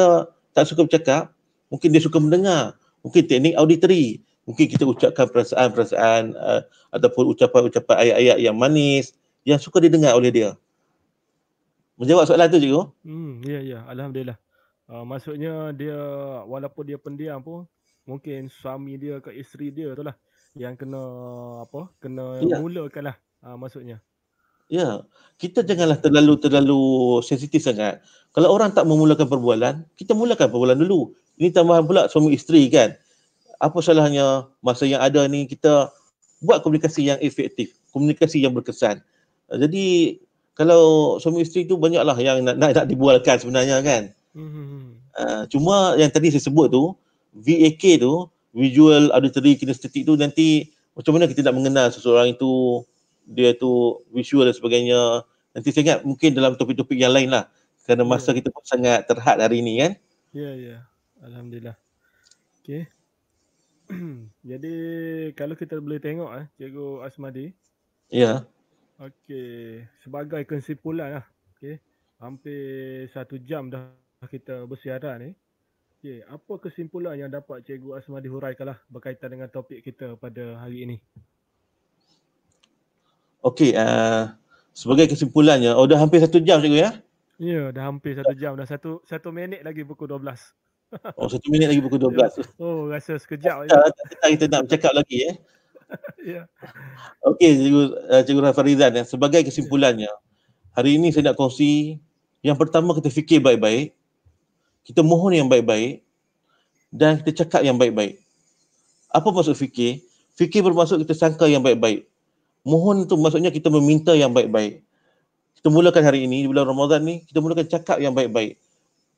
tak suka bercakap, mungkin dia suka mendengar. Mungkin teknik auditory. Mungkin kita ucapkan perasaan-perasaan uh, ataupun ucapan-ucapan ayat-ayat yang manis yang suka didengar oleh dia menjawab soalan tu cikgu. Hmm, ya yeah, ya, yeah. alhamdulillah. Uh, maksudnya dia walaupun dia pendiam pun mungkin suami dia ke isteri dia tu lah yang kena apa kena yeah. mulakan lah uh, maksudnya. Ya, yeah. kita janganlah terlalu terlalu sensitif sangat. Kalau orang tak memulakan perbualan, kita mulakan perbualan dulu. Ini tambahan pula suami isteri kan. Apa salahnya masa yang ada ni kita buat komunikasi yang efektif, komunikasi yang berkesan. Jadi kalau suami isteri tu banyaklah yang nak, nak, nak dibualkan sebenarnya kan. Mm-hmm. Uh, cuma yang tadi saya sebut tu, VAK tu, visual auditory kinesthetic tu nanti macam mana kita nak mengenal seseorang itu, dia tu visual dan sebagainya. Nanti saya ingat mungkin dalam topik-topik yang lain lah. Kerana masa yeah. Hmm. kita pun sangat terhad hari ini kan. Ya, yeah, ya. Yeah. Alhamdulillah. Okay. Jadi kalau kita boleh tengok eh, Cikgu Asmadi. Ya. Yeah. Okey, sebagai kesimpulan lah. Okey, hampir satu jam dah kita bersiaran ni. Okey, apa kesimpulan yang dapat Cikgu Asma huraikan lah berkaitan dengan topik kita pada hari ini? Okey, uh, sebagai kesimpulannya, oh dah hampir satu jam Cikgu ya? Ya, yeah, dah hampir satu jam. Dah satu, satu minit lagi pukul belas. Oh, satu minit lagi pukul 12. Oh, rasa sekejap. Tak, kita nak bercakap lagi. Eh. yeah. Okey, cikgu, uh, cikgu Rafaridan, ya. Eh, sebagai kesimpulannya, hari ini saya nak kongsi, yang pertama kita fikir baik-baik, kita mohon yang baik-baik, dan kita cakap yang baik-baik. Apa maksud fikir? Fikir bermaksud kita sangka yang baik-baik. Mohon itu maksudnya kita meminta yang baik-baik. Kita mulakan hari ini, di bulan Ramadhan ni, kita mulakan cakap yang baik-baik.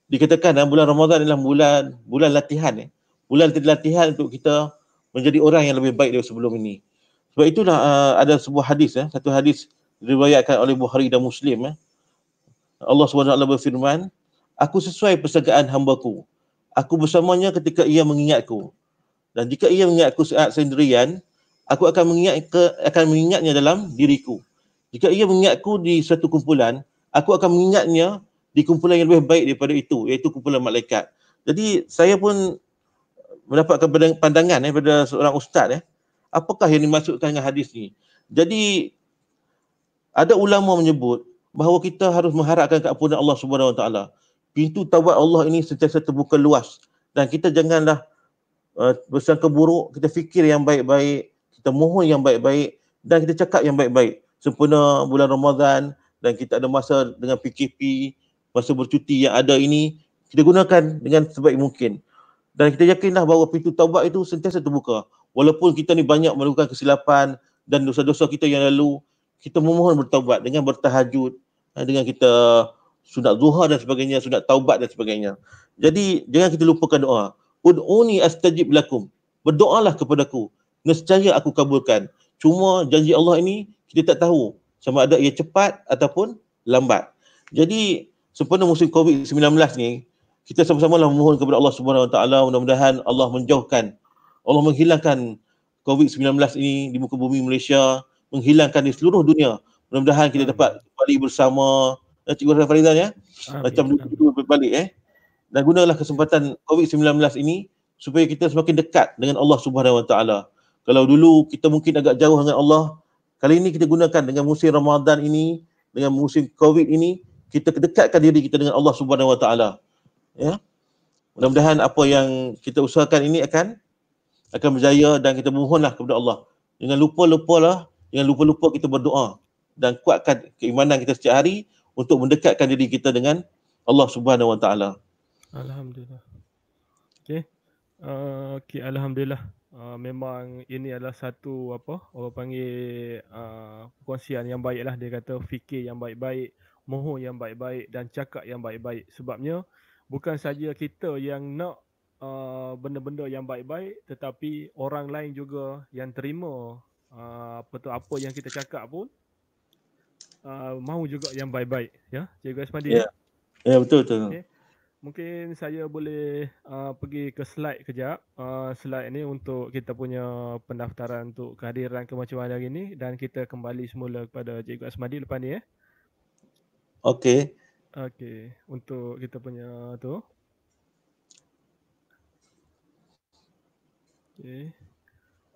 Dikatakan dalam bulan Ramadhan adalah bulan bulan latihan. Eh. Bulan latihan untuk kita menjadi orang yang lebih baik daripada sebelum ini. Sebab itulah uh, ada sebuah hadis ya, eh, satu hadis diriwayatkan oleh Bukhari dan Muslim ya. Eh. Allah SWT berfirman, aku sesuai persagaan hambaku. Aku bersamanya ketika ia mengingatku. Dan jika ia mengingatku saat sendirian, aku akan mengingat ke, akan mengingatnya dalam diriku. Jika ia mengingatku di satu kumpulan, aku akan mengingatnya di kumpulan yang lebih baik daripada itu, iaitu kumpulan malaikat. Jadi saya pun mendapatkan pandangan eh daripada seorang ustaz eh apakah yang dimaksudkan dengan hadis ni jadi ada ulama menyebut bahawa kita harus mengharapkan keampunan Allah Subhanahu Wa pintu taubat Allah ini sentiasa terbuka luas dan kita janganlah uh, bersangka buruk kita fikir yang baik-baik kita mohon yang baik-baik dan kita cakap yang baik-baik sempena bulan Ramadan dan kita ada masa dengan PKP masa bercuti yang ada ini kita gunakan dengan sebaik mungkin dan kita yakinlah bahawa pintu taubat itu sentiasa terbuka walaupun kita ni banyak melakukan kesilapan dan dosa-dosa kita yang lalu kita memohon bertaubat dengan bertahajud eh, dengan kita sunat zuha dan sebagainya sunat taubat dan sebagainya jadi jangan kita lupakan doa ud'uni astajib lakum berdoalah kepada kepadaku nescaya aku kabulkan cuma janji Allah ini kita tak tahu sama ada ia cepat ataupun lambat jadi sempena musim covid-19 ni kita sama sama lah memohon kepada Allah Subhanahu Wa mudah-mudahan Allah menjauhkan Allah menghilangkan COVID-19 ini di muka bumi Malaysia menghilangkan di seluruh dunia mudah-mudahan kita dapat kembali bersama eh, Cikgu Rafa Farizan ya macam dulu balik eh dan gunalah kesempatan COVID-19 ini supaya kita semakin dekat dengan Allah Subhanahu Wa kalau dulu kita mungkin agak jauh dengan Allah kali ini kita gunakan dengan musim Ramadan ini dengan musim COVID ini kita kedekatkan diri kita dengan Allah Subhanahu Wa ya. Mudah-mudahan apa yang kita usahakan ini akan akan berjaya dan kita mohonlah kepada Allah. Jangan lupa-lupalah, jangan lupa-lupa kita berdoa dan kuatkan keimanan kita setiap hari untuk mendekatkan diri kita dengan Allah Subhanahu Wa Taala. Alhamdulillah. Okey. Uh, ah, okay, alhamdulillah. Uh, memang ini adalah satu apa orang panggil uh, ah, kongsian yang baiklah dia kata fikir yang baik-baik, mohon yang baik-baik dan cakap yang baik-baik sebabnya bukan saja kita yang nak uh, benda-benda yang baik-baik tetapi orang lain juga yang terima uh, apa tu apa yang kita cakap pun uh, mahu juga yang baik-baik ya cikgu Asmadi. Ya. Yeah. Ya yeah, betul betul. Okay. Mungkin saya boleh uh, pergi ke slide kejap. Uh, slide ni untuk kita punya pendaftaran untuk kehadiran ke macam mana hari ni dan kita kembali semula kepada Cikgu Asmadi lepas ni eh. Okey. Okay, untuk kita punya tu. Okay.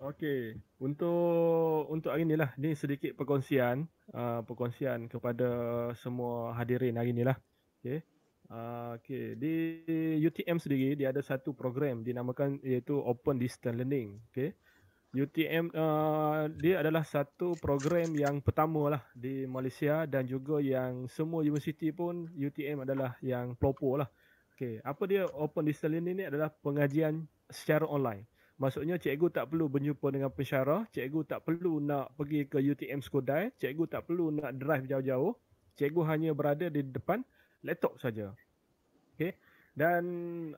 Okay, untuk untuk hari ni lah. Ni sedikit perkongsian. Uh, perkongsian kepada semua hadirin hari ni lah. Okay. Uh, okay, di UTM sendiri dia ada satu program dinamakan iaitu Open Distance Learning. Okay. UTM uh, dia adalah satu program yang pertama lah di Malaysia dan juga yang semua universiti pun UTM adalah yang pelopor lah. Okay. Apa dia Open Distance ini adalah pengajian secara online. Maksudnya cikgu tak perlu berjumpa dengan pensyarah, cikgu tak perlu nak pergi ke UTM Skodai, cikgu tak perlu nak drive jauh-jauh. Cikgu hanya berada di depan laptop saja. Dan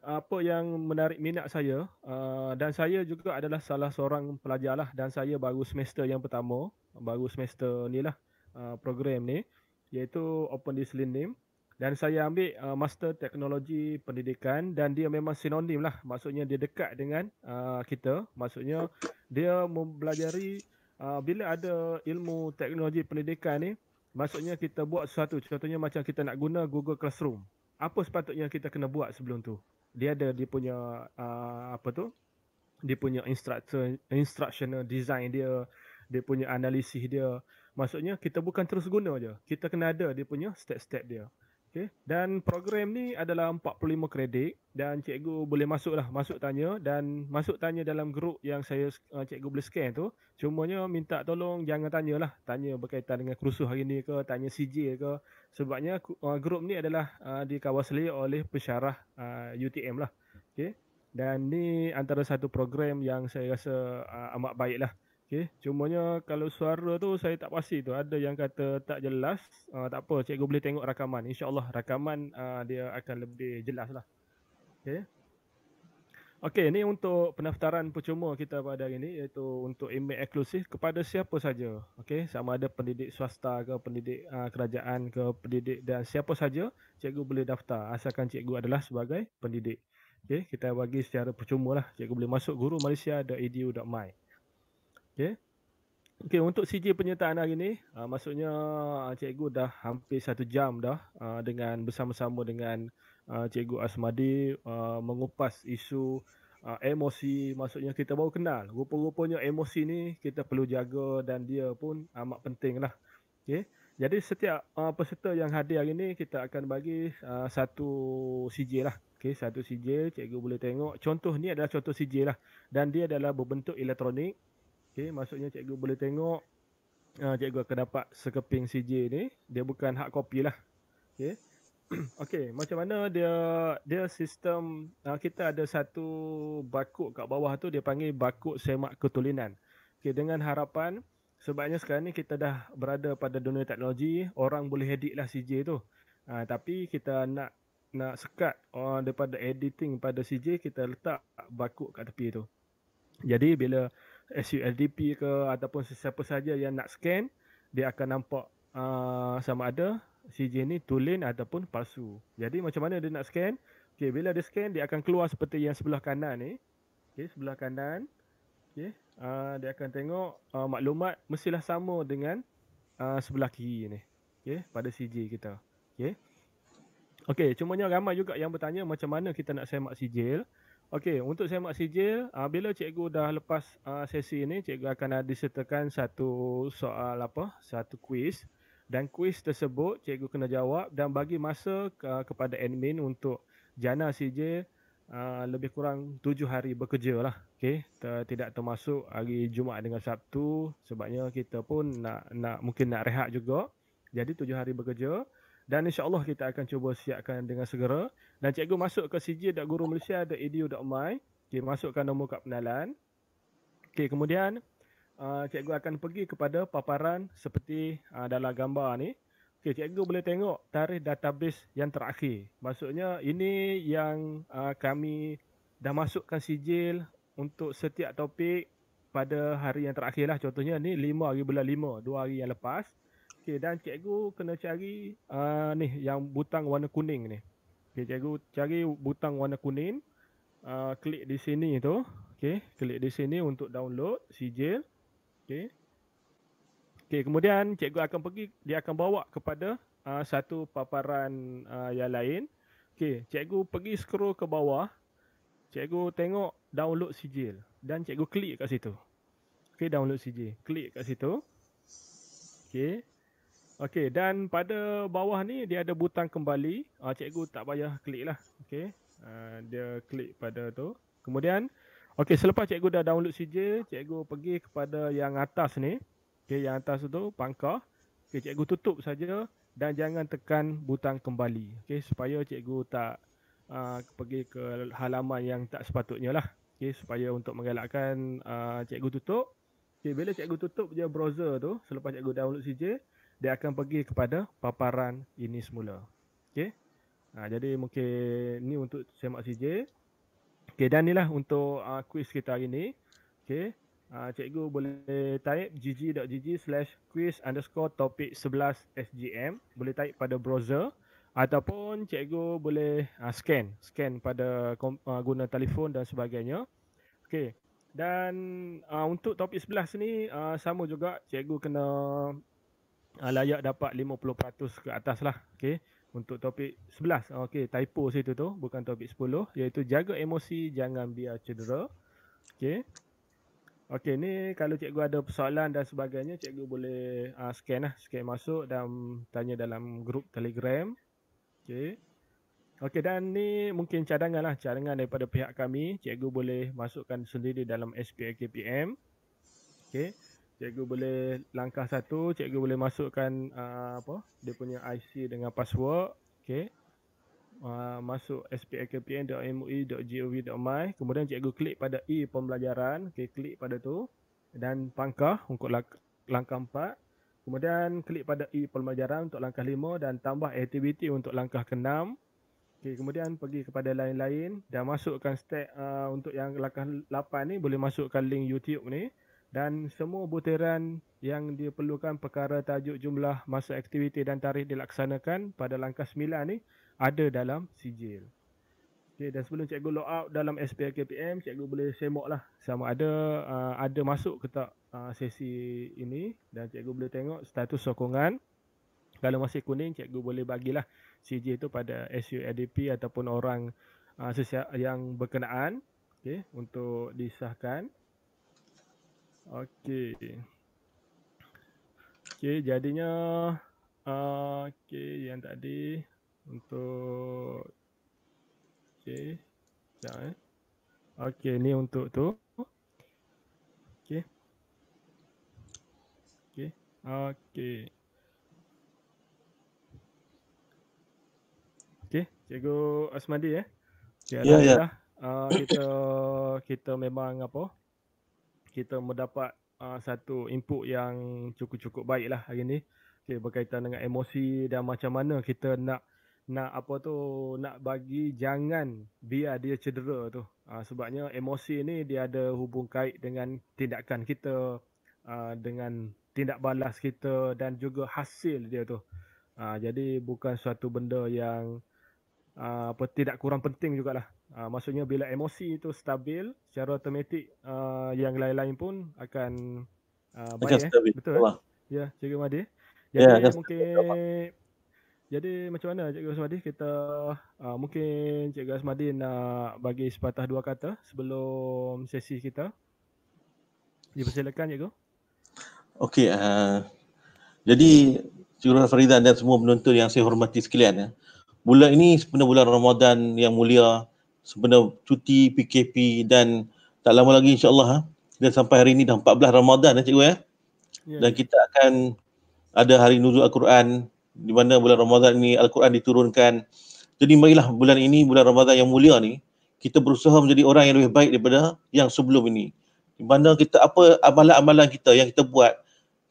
apa yang menarik minat saya uh, dan saya juga adalah salah seorang pelajar lah dan saya baru semester yang pertama baru semester ni lah uh, program ni iaitu Open Discipline Name dan saya ambil uh, Master Teknologi Pendidikan dan dia memang sinonim lah maksudnya dia dekat dengan uh, kita maksudnya dia mempelajari uh, bila ada ilmu teknologi pendidikan ni maksudnya kita buat sesuatu contohnya macam kita nak guna Google Classroom apa sepatutnya kita kena buat sebelum tu dia ada dia punya uh, apa tu dia punya instructor instructional design dia dia punya analisis dia maksudnya kita bukan terus guna je kita kena ada dia punya step-step dia Okay. Dan program ni adalah 45 kredit dan cikgu boleh masuk lah, masuk tanya dan masuk tanya dalam grup yang saya uh, cikgu boleh scan tu. Cumanya minta tolong jangan tanya lah, tanya berkaitan dengan kursus hari ni ke tanya CJ ke sebabnya uh, grup ni adalah uh, dikawasli oleh pensyarah uh, UTM lah. Okay. Dan ni antara satu program yang saya rasa uh, amat baik lah. Okey, cumanya kalau suara tu saya tak pasti tu ada yang kata tak jelas. Uh, tak apa, cikgu boleh tengok rakaman. Insya-Allah rakaman uh, dia akan lebih jelas lah. Okey. Okey, ini untuk pendaftaran percuma kita pada hari ini iaitu untuk email eksklusif kepada siapa saja. Okey, sama ada pendidik swasta ke pendidik uh, kerajaan ke pendidik dan siapa saja, cikgu boleh daftar asalkan cikgu adalah sebagai pendidik. Okey, kita bagi secara percuma lah. Cikgu boleh masuk guru malaysia.edu.my. Okey. Okey untuk CJ penyertaan hari ni, uh, maksudnya ah, cikgu dah hampir satu jam dah uh, dengan bersama-sama dengan uh, cikgu Asmadi uh, mengupas isu uh, emosi maksudnya kita baru kenal. Rupa-rupanya emosi ni kita perlu jaga dan dia pun amat penting lah. Okey. Jadi setiap uh, peserta yang hadir hari ni kita akan bagi uh, satu CJ lah. Okay, satu CJ cikgu boleh tengok. Contoh ni adalah contoh CJ lah dan dia adalah berbentuk elektronik. Okay, maksudnya cikgu boleh tengok uh, cikgu akan dapat sekeping CJ ni. Dia bukan hak kopi lah. Okay. okay, macam mana dia dia sistem uh, kita ada satu bakuk kat bawah tu dia panggil bakuk semak ketulinan. Okay, dengan harapan sebabnya sekarang ni kita dah berada pada dunia teknologi, orang boleh edit lah CJ tu. Uh, tapi kita nak nak sekat uh, daripada editing pada CJ kita letak bakuk kat tepi tu. Jadi bila SULDP ke ataupun sesiapa saja yang nak scan dia akan nampak uh, sama ada CJ ni tulen ataupun palsu. Jadi macam mana dia nak scan? Okey, bila dia scan dia akan keluar seperti yang sebelah kanan ni. Okey, sebelah kanan. Okey, uh, dia akan tengok uh, maklumat mestilah sama dengan uh, sebelah kiri ni. Okey, pada CJ kita. Okey. Okey, cumanya ramai juga yang bertanya macam mana kita nak semak sijil. Uh, Okey, untuk semak sijil, uh, bila cikgu dah lepas uh, sesi ini, cikgu akan ada disertakan satu soal apa? Satu kuis dan kuis tersebut cikgu kena jawab dan bagi masa ke, kepada admin untuk jana sijil uh, lebih kurang tujuh hari bekerja lah. Okay. tidak termasuk hari Jumaat dengan Sabtu sebabnya kita pun nak nak mungkin nak rehat juga. Jadi tujuh hari bekerja dan insya Allah kita akan cuba siapkan dengan segera dan cikgu masuk ke cj.gurumalaysia.edu.my okey masukkan nombor kad pengenalan okey kemudian uh, cikgu akan pergi kepada paparan seperti uh, dalam gambar ni Okay, cikgu boleh tengok tarikh database yang terakhir maksudnya ini yang uh, kami dah masukkan sijil untuk setiap topik pada hari yang terakhir lah contohnya ni 5 hari bulan 5 2 hari yang lepas Okey, dan cikgu kena cari uh, ni yang butang warna kuning ni. Okay, cikgu cari butang warna kuning. Uh, klik di sini tu. Okay, klik di sini untuk download sijil. Okay. Okay, kemudian cikgu akan pergi, dia akan bawa kepada uh, satu paparan uh, yang lain. Okay, cikgu pergi scroll ke bawah. Cikgu tengok download sijil. Dan cikgu klik kat situ. Okay, download sijil. Klik kat situ. Okay. Okey, dan pada bawah ni dia ada butang kembali. Uh, cikgu tak payah klik lah. Okey, uh, dia klik pada tu. Kemudian, okey selepas cikgu dah download CJ, cikgu pergi kepada yang atas ni. Okey, yang atas tu pangkah. Okey, cikgu tutup saja dan jangan tekan butang kembali. Okey, supaya cikgu tak uh, pergi ke halaman yang tak sepatutnya lah. Okey, supaya untuk mengelakkan uh, cikgu tutup. Okey, bila cikgu tutup je browser tu, selepas cikgu download CJ, dia akan pergi kepada paparan ini semula. Okey. Ha, jadi mungkin ni untuk semak CJ. Okey dan inilah untuk uh, quiz kita hari ni. Okey. Uh, ah, cikgu boleh type gg.gg slash 11 SGM Boleh type pada browser Ataupun cikgu boleh uh, scan Scan pada uh, guna telefon dan sebagainya Okay Dan uh, untuk topik 11 ni uh, sama juga Cikgu kena uh, layak dapat 50% ke atas lah. Okay. Untuk topik 11. Ah, okay. Typo situ tu. Bukan topik 10. Iaitu jaga emosi. Jangan biar cedera. Okay. Okay. Ni kalau cikgu ada persoalan dan sebagainya. Cikgu boleh uh, scan lah. Scan masuk dan tanya dalam grup telegram. Okay. Okey dan ni mungkin cadangan lah cadangan daripada pihak kami cikgu boleh masukkan sendiri dalam SPAKPM. Okey cikgu boleh langkah satu, cikgu boleh masukkan uh, apa? Dia punya IC dengan password. Okey. Uh, masuk spakpn.mui.gov.my e kemudian cikgu klik pada e pembelajaran okey klik pada tu dan pangkah untuk lang- langkah 4 kemudian klik pada e pembelajaran untuk langkah 5 dan tambah aktiviti untuk langkah ke-6 okey kemudian pergi kepada lain-lain dan masukkan step uh, untuk yang langkah 8 ni boleh masukkan link YouTube ni dan semua butiran yang perlukan perkara tajuk jumlah masa aktiviti dan tarikh dilaksanakan pada langkah 9 ni ada dalam sijil. Okay, dan sebelum cikgu log out dalam SPKPM, cikgu boleh semok lah sama ada uh, ada masuk ke tak uh, sesi ini dan cikgu boleh tengok status sokongan. Kalau masih kuning, cikgu boleh bagilah CJ itu pada SUADP ataupun orang uh, yang berkenaan okay, untuk disahkan. Okey. Okey, jadinya uh, ah, okey yang tadi untuk okey. Jangan. Eh. Okey, ni untuk tu. Okey. Okey. Okey. Okey, cikgu Asmadi eh. Ya, ya. Ah kita kita memang apa? kita mendapat uh, satu input yang cukup-cukup baik lah hari ni okay, berkaitan dengan emosi dan macam mana kita nak nak apa tu nak bagi jangan biar dia cedera tu uh, sebabnya emosi ni dia ada hubung kait dengan tindakan kita uh, dengan tindak balas kita dan juga hasil dia tu uh, jadi bukan suatu benda yang uh, apa tidak kurang penting jugalah Uh, maksudnya bila emosi itu stabil secara automatik uh, yang lain-lain pun akan uh, baik eh. betul eh? Lah. ya yeah, cikgu madi ya, jadi yeah, mungkin jadi macam mana cikgu asmadi kita uh, mungkin cikgu asmadi nak bagi sepatah dua kata sebelum sesi kita dipersilakan cikgu okey uh, jadi cikgu Farida dan semua penonton yang saya hormati sekalian ya bulan ini sebenarnya bulan Ramadan yang mulia Sebenar cuti PKP dan tak lama lagi insyaAllah ha? dan sampai hari ini dah 14 Ramadhan Ramadan eh, cikgu eh? ya. Dan kita akan ada hari nuzul Al-Quran di mana bulan Ramadhan ini Al-Quran diturunkan. Jadi marilah bulan ini bulan Ramadhan yang mulia ni kita berusaha menjadi orang yang lebih baik daripada yang sebelum ini. Di mana kita apa amalan-amalan kita yang kita buat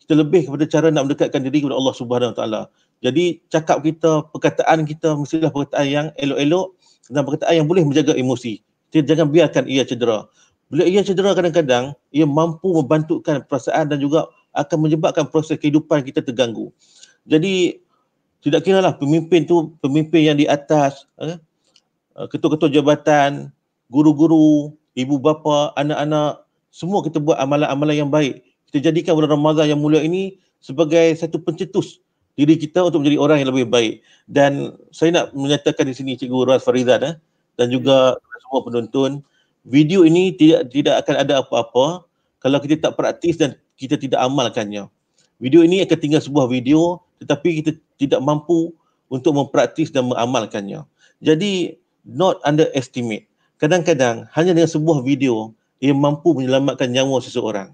kita lebih kepada cara nak mendekatkan diri kepada Allah Subhanahu Wa Taala. Jadi cakap kita, perkataan kita mestilah perkataan yang elok-elok dengan perkataan yang boleh menjaga emosi. Jadi, jangan biarkan ia cedera. Bila ia cedera kadang-kadang, ia mampu membantukan perasaan dan juga akan menyebabkan proses kehidupan kita terganggu. Jadi, tidak kira lah pemimpin tu, pemimpin yang di atas, eh, eh, ketua-ketua jabatan, guru-guru, ibu bapa, anak-anak, semua kita buat amalan-amalan yang baik. Kita jadikan bulan Ramadhan yang mulia ini sebagai satu pencetus diri kita untuk menjadi orang yang lebih baik. Dan saya nak menyatakan di sini Cikgu Ruaz Farizan eh, dan juga semua penonton, video ini tidak tidak akan ada apa-apa kalau kita tak praktis dan kita tidak amalkannya. Video ini akan tinggal sebuah video tetapi kita tidak mampu untuk mempraktis dan mengamalkannya. Jadi not underestimate. Kadang-kadang hanya dengan sebuah video ia mampu menyelamatkan nyawa seseorang.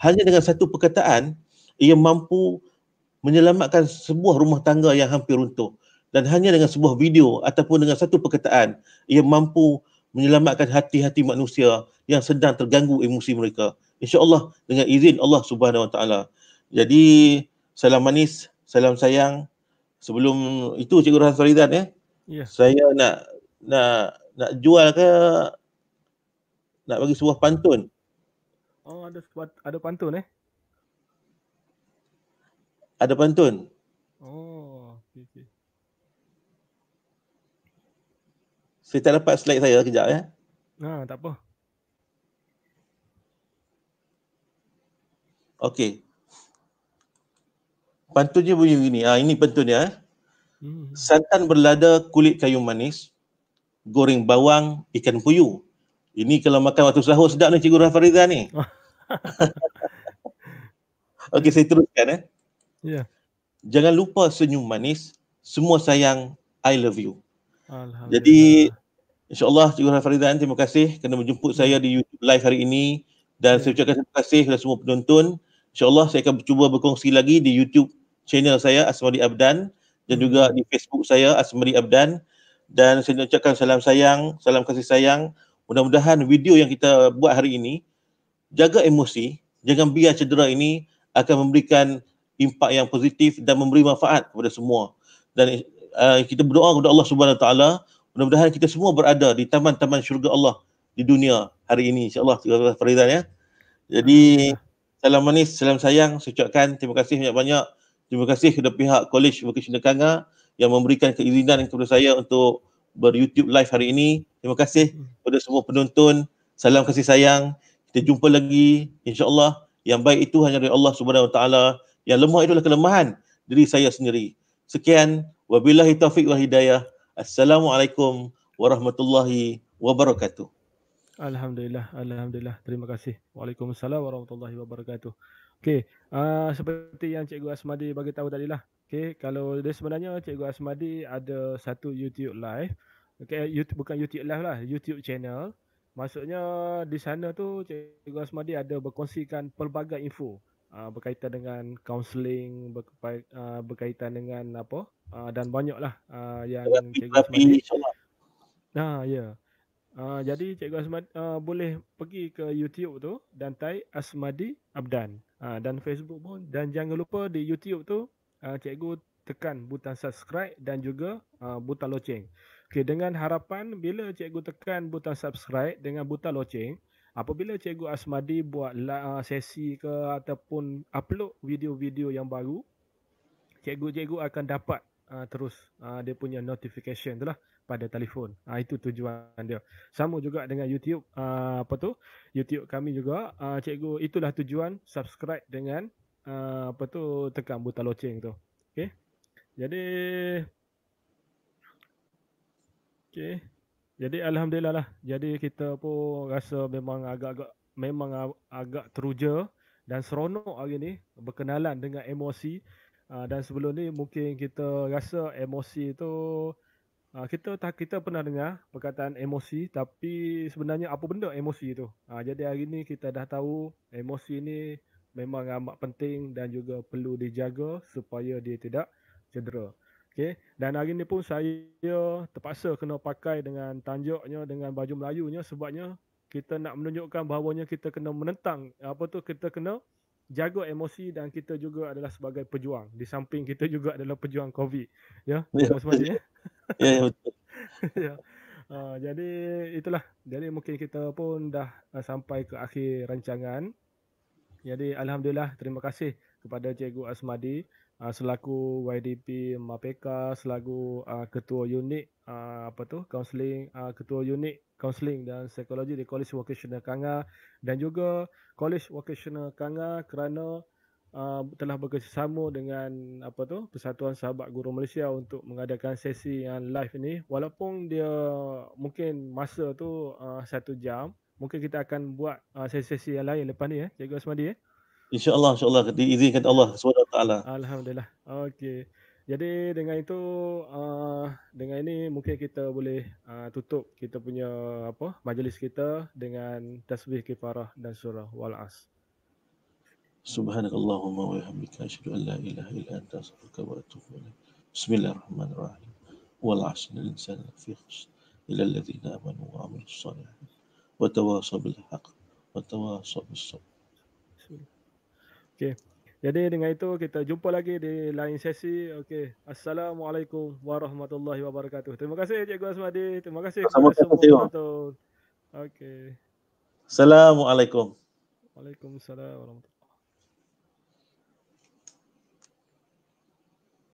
Hanya dengan satu perkataan ia mampu menyelamatkan sebuah rumah tangga yang hampir runtuh dan hanya dengan sebuah video ataupun dengan satu perkataan ia mampu menyelamatkan hati-hati manusia yang sedang terganggu emosi mereka insyaallah dengan izin Allah Subhanahu Wa Taala jadi salam manis salam sayang sebelum itu cikgu Rahman Faridan eh yes. Ya. saya nak nak nak jual ke nak bagi sebuah pantun oh ada ada pantun eh ada pantun. Oh, okey okey. Saya tak dapat slide saya kejap ya. Ha, tak apa. Okey. Pantunnya bunyi begini. Ah, ha, ini pantunnya. Eh. Hmm. Santan berlada kulit kayu manis, goreng bawang, ikan puyu. Ini kalau makan waktu sahur sedap ni Cikgu Rafariza ni. Okey, saya teruskan eh. Yeah. Jangan lupa senyum manis, semua sayang, I love you. Alhamdulillah. Jadi insyaallah Cikgu Farizan terima kasih kerana menjemput saya di YouTube live hari ini dan yeah. saya ucapkan terima kasih kepada semua penonton. Insyaallah saya akan cuba berkongsi lagi di YouTube channel saya Asmari Abdan dan hmm. juga di Facebook saya Asmari Abdan dan saya nak ucapkan salam sayang, salam kasih sayang. Mudah-mudahan video yang kita buat hari ini jaga emosi, jangan biar cedera ini akan memberikan impak yang positif dan memberi manfaat kepada semua. Dan uh, kita berdoa kepada Allah Subhanahu Wa Taala, mudah-mudahan kita semua berada di taman-taman syurga Allah di dunia hari ini insya-Allah segala peridan ya. Jadi salam manis, salam sayang, saya ucapkan terima kasih banyak-banyak. Terima kasih kepada pihak College Vocational Kanga yang memberikan keizinan kepada saya untuk ber-YouTube live hari ini. Terima kasih kepada semua penonton. Salam kasih sayang. Kita jumpa lagi insya-Allah. Yang baik itu hanya dari Allah Subhanahu Wa Taala. Yang lemah itulah kelemahan diri saya sendiri. Sekian. Wabillahi taufik wa hidayah. Assalamualaikum warahmatullahi wabarakatuh. Alhamdulillah, alhamdulillah. Terima kasih. Waalaikumsalam warahmatullahi wabarakatuh. Okey, uh, seperti yang Cikgu Asmadi bagi tahu tadi lah. Okey, kalau dia sebenarnya Cikgu Asmadi ada satu YouTube live. Okey, eh, YouTube bukan YouTube live lah, YouTube channel. Maksudnya di sana tu Cikgu Asmadi ada berkongsikan pelbagai info. Ah, berkaitan dengan counseling ber, uh, ah, berkaitan dengan apa uh, dan banyaklah uh, yang terapi, cikgu terapi, Asmadi. Nah, ya. Yeah. Uh, jadi cikgu Asmadi uh, boleh pergi ke YouTube tu dan type Asmadi Abdan. Uh, dan Facebook pun dan jangan lupa di YouTube tu uh, cikgu tekan butang subscribe dan juga uh, butang loceng. Okey dengan harapan bila cikgu tekan butang subscribe dengan butang loceng Apabila Cikgu Asmadi buat ah, sesi ke ataupun upload video-video yang baru, Cikgu-cikgu akan dapat uh, terus uh, dia punya notification itulah pada telefon. Uh, itu tujuan dia. Sama juga dengan YouTube uh, apa tu? YouTube kami juga uh, cikgu itulah tujuan subscribe dengan uh, apa tu tekan butang loceng tu. Okay, Jadi okay. Jadi alhamdulillah lah. Jadi kita pun rasa memang agak-agak memang agak teruja dan seronok hari ni berkenalan dengan emosi dan sebelum ni mungkin kita rasa emosi tu kita tak kita pernah dengar perkataan emosi tapi sebenarnya apa benda emosi itu jadi hari ni kita dah tahu emosi ni memang amat penting dan juga perlu dijaga supaya dia tidak cedera Okay. Dan hari ni pun saya terpaksa kena pakai dengan tanjuknya dengan baju Melayunya sebabnya kita nak menunjukkan bahawanya kita kena menentang apa tu kita kena jaga emosi dan kita juga adalah sebagai pejuang di samping kita juga adalah pejuang covid ya semua ya, ya. Ya. ya betul ya uh, jadi itulah jadi mungkin kita pun dah uh, sampai ke akhir rancangan jadi alhamdulillah terima kasih kepada cikgu Asmadi uh, selaku YDP Mapeka selaku uh, ketua unit uh, apa tu counseling uh, ketua unit counseling dan psikologi di College Vocational Kanga dan juga College Vocational Kanga kerana uh, telah bekerjasama dengan apa tu Persatuan Sahabat Guru Malaysia untuk mengadakan sesi yang live ini. walaupun dia mungkin masa tu uh, satu jam mungkin kita akan buat sesi-sesi yang lain lepas ni eh cikgu Asmadi eh InsyaAllah, insyaAllah. Diizinkan Allah SWT. Alhamdulillah. Okey. Jadi dengan itu, uh, dengan ini mungkin kita boleh uh, tutup kita punya apa majlis kita dengan tasbih kifarah dan surah wal'as. Subhanakallahumma wa bihamdika asyhadu an la ilaha illa anta astaghfiruka wa atubu ilaik. Bismillahirrahmanirrahim. Wal 'asri innal insana lafi khusr illa alladhina amanu wa 'amilus shalihati wa tawashaw bil wa tawashaw bis Okey. Jadi dengan itu kita jumpa lagi di lain sesi. Okey. Assalamualaikum warahmatullahi wabarakatuh. Terima kasih Cikgu Asmadi. Terima kasih kepada semua. Okey. Assalamualaikum. Waalaikumsalam warahmatullahi